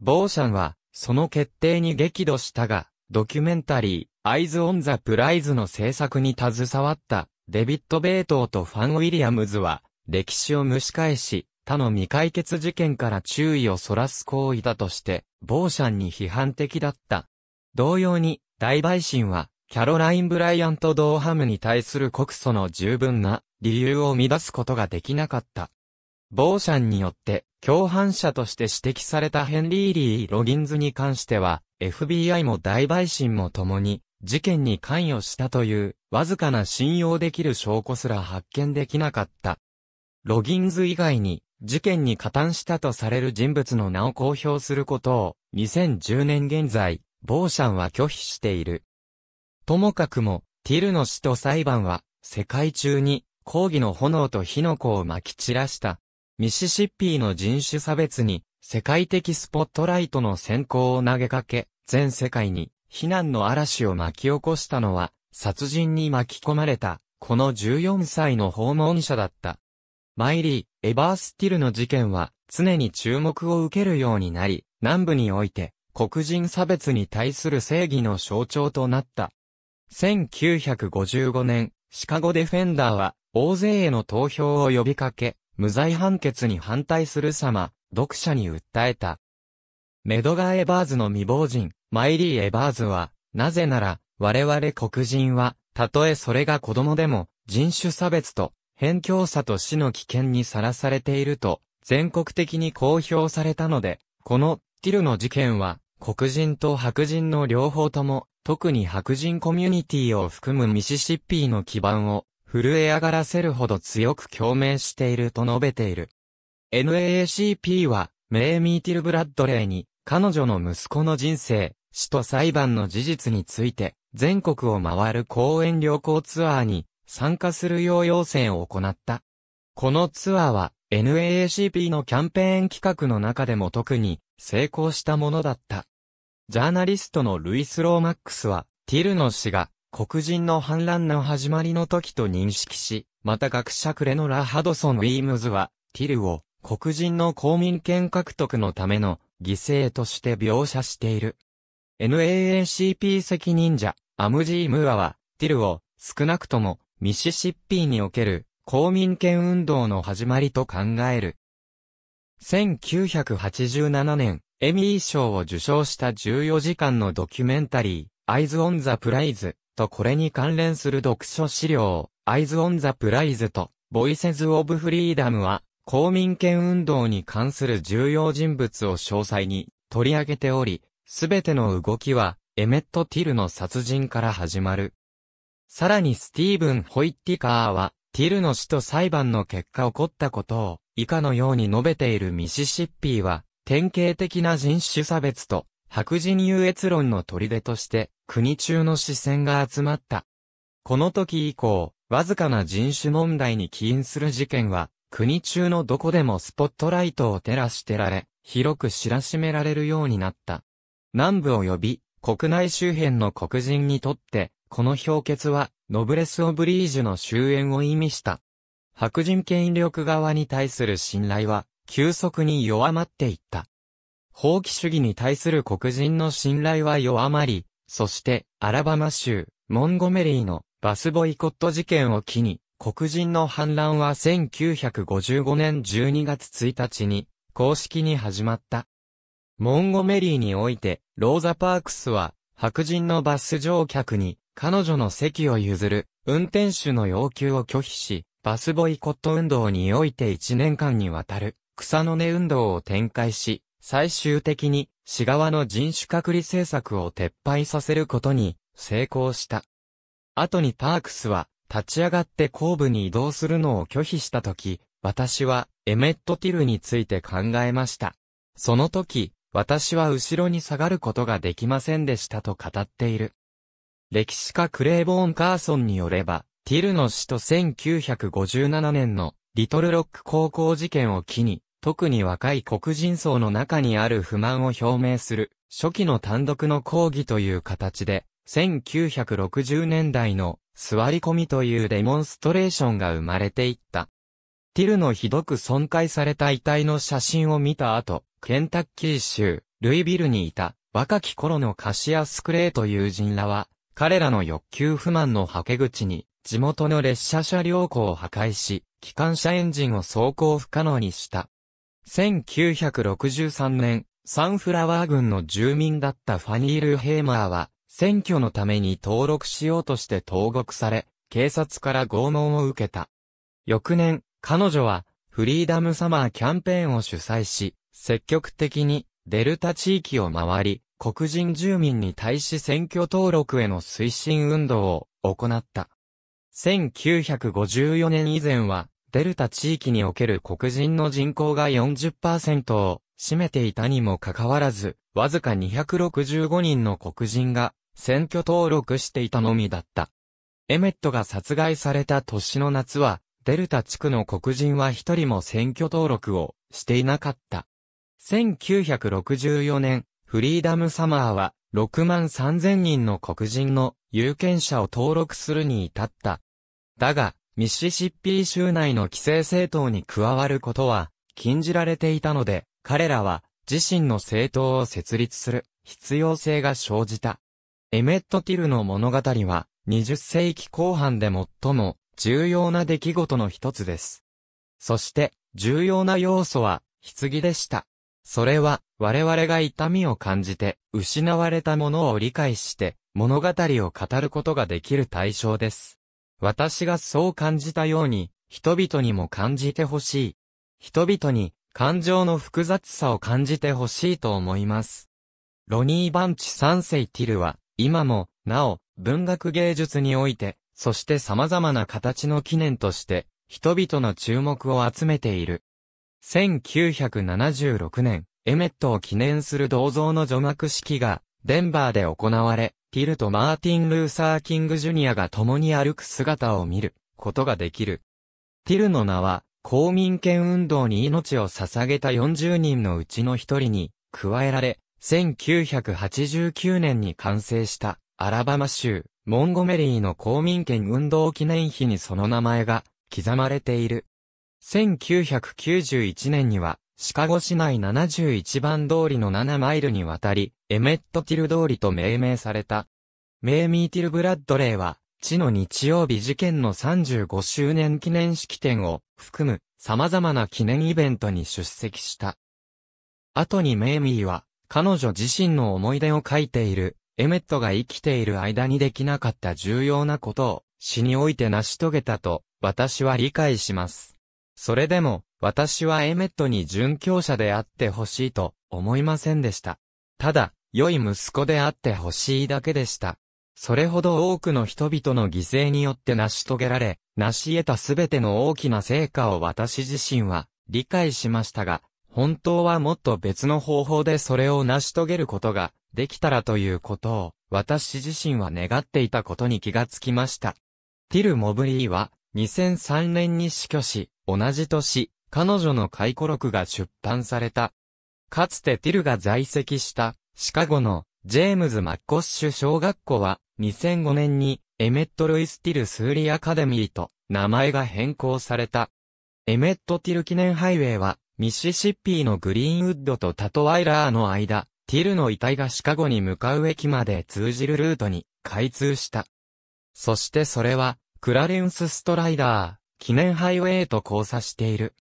ボーシャンは、その決定に激怒したが、ドキュメンタリー、アイズ・オン・ザ・プライズの制作に携わった、デビット・ベートーとファン・ウィリアムズは、歴史を蒸し返し、他の未解決事件から注意をそらす行為だとして、ボーシャンに批判的だった。同様に、大陪審は、キャロライン・ブライアント・ドーハムに対する告訴の十分な理由を乱すことができなかった。ボーシャンによって共犯者として指摘されたヘンリー・リー・ロギンズに関しては、FBI も大陪審も共に事件に関与したという、わずかな信用できる証拠すら発見できなかった。ロギンズ以外に、事件に加担したとされる人物の名を公表することを、2010年現在、ボーシャンは拒否している。ともかくも、ティルの死と裁判は、世界中に抗議の炎と火の粉を撒き散らした。ミシシッピーの人種差別に、世界的スポットライトの先行を投げかけ、全世界に、非難の嵐を巻き起こしたのは、殺人に巻き込まれた、この14歳の訪問者だった。マイリー、エバースティルの事件は、常に注目を受けるようになり、南部において、黒人差別に対する正義の象徴となった。1955年、シカゴディフェンダーは、大勢への投票を呼びかけ、無罪判決に反対する様、読者に訴えた。メドガー・エバーズの未亡人、マイリー・エバーズは、なぜなら、我々黒人は、たとえそれが子供でも、人種差別と、偏境さと死の危険にさらされていると、全国的に公表されたので、この、ティルの事件は、黒人と白人の両方とも、特に白人コミュニティを含むミシシッピーの基盤を震え上がらせるほど強く共鳴していると述べている。NAACP は、メイ・ミーティル・ブラッドレーに、彼女の息子の人生、死と裁判の事実について、全国を回る公園旅行ツアーに参加するよう要請を行った。このツアーは NAACP のキャンペーン企画の中でも特に成功したものだった。ジャーナリストのルイス・ローマックスは、ティルの死が黒人の反乱の始まりの時と認識し、また学者クレノラ・ハドソン・ウィームズは、ティルを黒人の公民権獲得のための犠牲として描写している。NAACP 責任者、アムジー・ムーアは、ティルを少なくともミシシッピーにおける公民権運動の始まりと考える。1987年、エミー賞を受賞した14時間のドキュメンタリー、アイズ・オン・ザ・プライズ、とこれに関連する読書資料、Eyes on the Prize と Voices of Freedom は、公民権運動に関する重要人物を詳細に取り上げており、すべての動きは、エメット・ティルの殺人から始まる。さらにスティーブン・ホイッティカーは、ティルの死と裁判の結果起こったことを、以下のように述べているミシシッピーは、典型的な人種差別と白人優越論の砦として、国中の視線が集まった。この時以降、わずかな人種問題に起因する事件は、国中のどこでもスポットライトを照らしてられ、広く知らしめられるようになった。南部及び国内周辺の黒人にとって、この評決は、ノブレス・オブリージュの終焉を意味した。白人権力側に対する信頼は、急速に弱まっていった。法規主義に対する黒人の信頼は弱まり、そして、アラバマ州、モンゴメリーのバスボイコット事件を機に、黒人の反乱は1955年12月1日に、公式に始まった。モンゴメリーにおいて、ローザ・パークスは、白人のバス乗客に、彼女の席を譲る、運転手の要求を拒否し、バスボイコット運動において1年間にわたる、草の根運動を展開し、最終的に、市側の人種隔離政策を撤廃させることに成功した。後にパークスは、立ち上がって後部に移動するのを拒否したとき、私はエメット・ティルについて考えました。その時、私は後ろに下がることができませんでしたと語っている。歴史家クレーボーン・カーソンによれば、ティルの死と1957年のリトルロック高校事件を機に、特に若い黒人層の中にある不満を表明する、初期の単独の抗議という形で、1960年代の座り込みというデモンストレーションが生まれていった。ティルのひどく損壊された遺体の写真を見た後、ケンタッキー州、ルイビルにいた、若き頃のカシアスクレーと友人らは、彼らの欲求不満のはけ口に、地元の列車車両庫を破壊し、機関車エンジンを走行不可能にした。1963年、サンフラワー郡の住民だったファニー・ルヘーマーは、選挙のために登録しようとして投獄され、警察から拷問を受けた。翌年、彼女は、フリーダムサマーキャンペーンを主催し、積極的に、デルタ地域を回り、黒人住民に対し選挙登録への推進運動を行った。1954年以前は、デルタ地域における黒人の人口が40%を占めていたにもかかわらず、わずか265人の黒人が選挙登録していたのみだった。エメットが殺害された年の夏は、デルタ地区の黒人は一人も選挙登録をしていなかった。1964年、フリーダムサマーは6万3000人の黒人の有権者を登録するに至った。だが、ミシシッピ州内の規制政党に加わることは禁じられていたので、彼らは自身の政党を設立する必要性が生じた。エメット・ティルの物語は20世紀後半で最も重要な出来事の一つです。そして重要な要素は棺でした。それは我々が痛みを感じて失われたものを理解して物語を語ることができる対象です。私がそう感じたように、人々にも感じてほしい。人々に感情の複雑さを感じてほしいと思います。ロニー・バンチ三世ティルは、今も、なお、文学芸術において、そして様々な形の記念として、人々の注目を集めている。1976年、エメットを記念する銅像の除幕式が、デンバーで行われ、ティルとマーティン・ルーサー・キング・ジュニアが共に歩く姿を見ることができる。ティルの名は、公民権運動に命を捧げた40人のうちの一人に加えられ、1989年に完成したアラバマ州モンゴメリーの公民権運動記念碑にその名前が刻まれている。1991年にはシカゴ市内71番通りの7マイルにわたり、エメットティル通りと命名された。メイミーティル・ブラッドレイは、地の日曜日事件の35周年記念式典を含む様々な記念イベントに出席した。後にメイミーは、彼女自身の思い出を書いている、エメットが生きている間にできなかった重要なことを、詩において成し遂げたと、私は理解します。それでも、私はエメットに殉教者であってほしいと思いませんでした。ただ、良い息子であってほしいだけでした。それほど多くの人々の犠牲によって成し遂げられ、成し得たすべての大きな成果を私自身は理解しましたが、本当はもっと別の方法でそれを成し遂げることができたらということを私自身は願っていたことに気がつきました。ティル・モブリーは2003年に死去し、同じ年、彼女の回顧録が出版された。かつてティルが在籍したシカゴのジェームズ・マッコッシュ小学校は2005年にエメット・ルイス・ティル・スーリアカデミーと名前が変更された。エメット・ティル記念ハイウェイはミシシッピーのグリーンウッドとタトワイラーの間、ティルの遺体がシカゴに向かう駅まで通じるルートに開通した。そしてそれはクラレンス・ストライダー記念ハイウェイと交差している。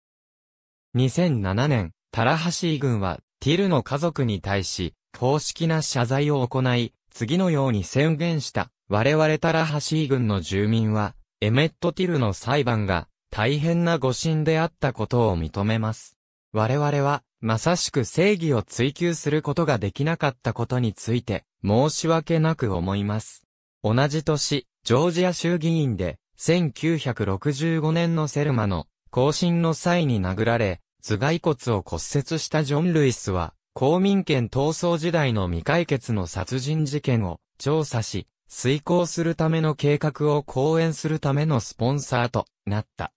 2007年、タラハシー軍は、ティルの家族に対し、公式な謝罪を行い、次のように宣言した。我々タラハシー軍の住民は、エメット・ティルの裁判が、大変な誤信であったことを認めます。我々は、まさしく正義を追求することができなかったことについて、申し訳なく思います。同じ年、ジョージア衆議院で、1965年のセルマの行進の際に殴られ、頭蓋骨を骨折したジョン・ルイスは、公民権闘争時代の未解決の殺人事件を調査し、遂行するための計画を講演するためのスポンサーとなった。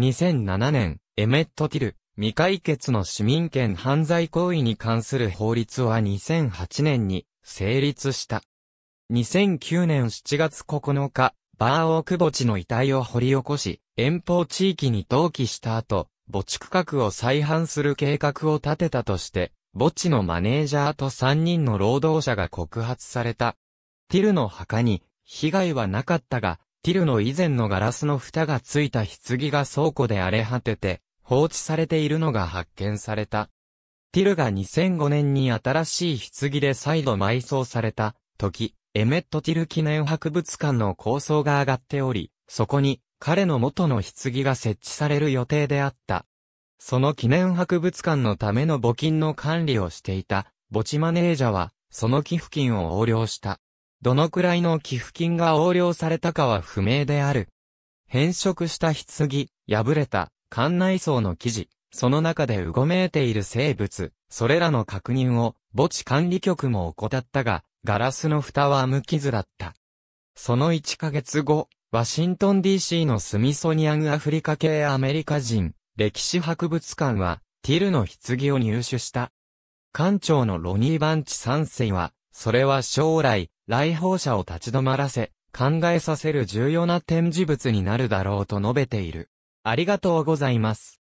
2007年、エメット・ティル、未解決の市民権犯罪行為に関する法律は2008年に成立した。2009年7月9日、バーオーク墓地の遺体を掘り起こし、遠方地域に投棄した後、墓地区画を再販する計画を立てたとして、墓地のマネージャーと3人の労働者が告発された。ティルの墓に被害はなかったが、ティルの以前のガラスの蓋がついた棺が倉庫で荒れ果てて、放置されているのが発見された。ティルが2005年に新しい棺で再度埋葬された時、エメット・ティル記念博物館の構想が上がっており、そこに彼の元の棺が設置される予定であった。その記念博物館のための募金の管理をしていた墓地マネージャは、その寄付金を横領した。どのくらいの寄付金が横領されたかは不明である。変色した棺、破れた、館内層の記事、その中でうごめいている生物、それらの確認を、墓地管理局も怠ったが、ガラスの蓋は無傷だった。その1ヶ月後、ワシントン DC のスミソニアンアフリカ系アメリカ人、歴史博物館は、ティルの棺を入手した。館長のロニー・バンチ3世は、それは将来、来訪者を立ち止まらせ、考えさせる重要な展示物になるだろうと述べている。ありがとうございます。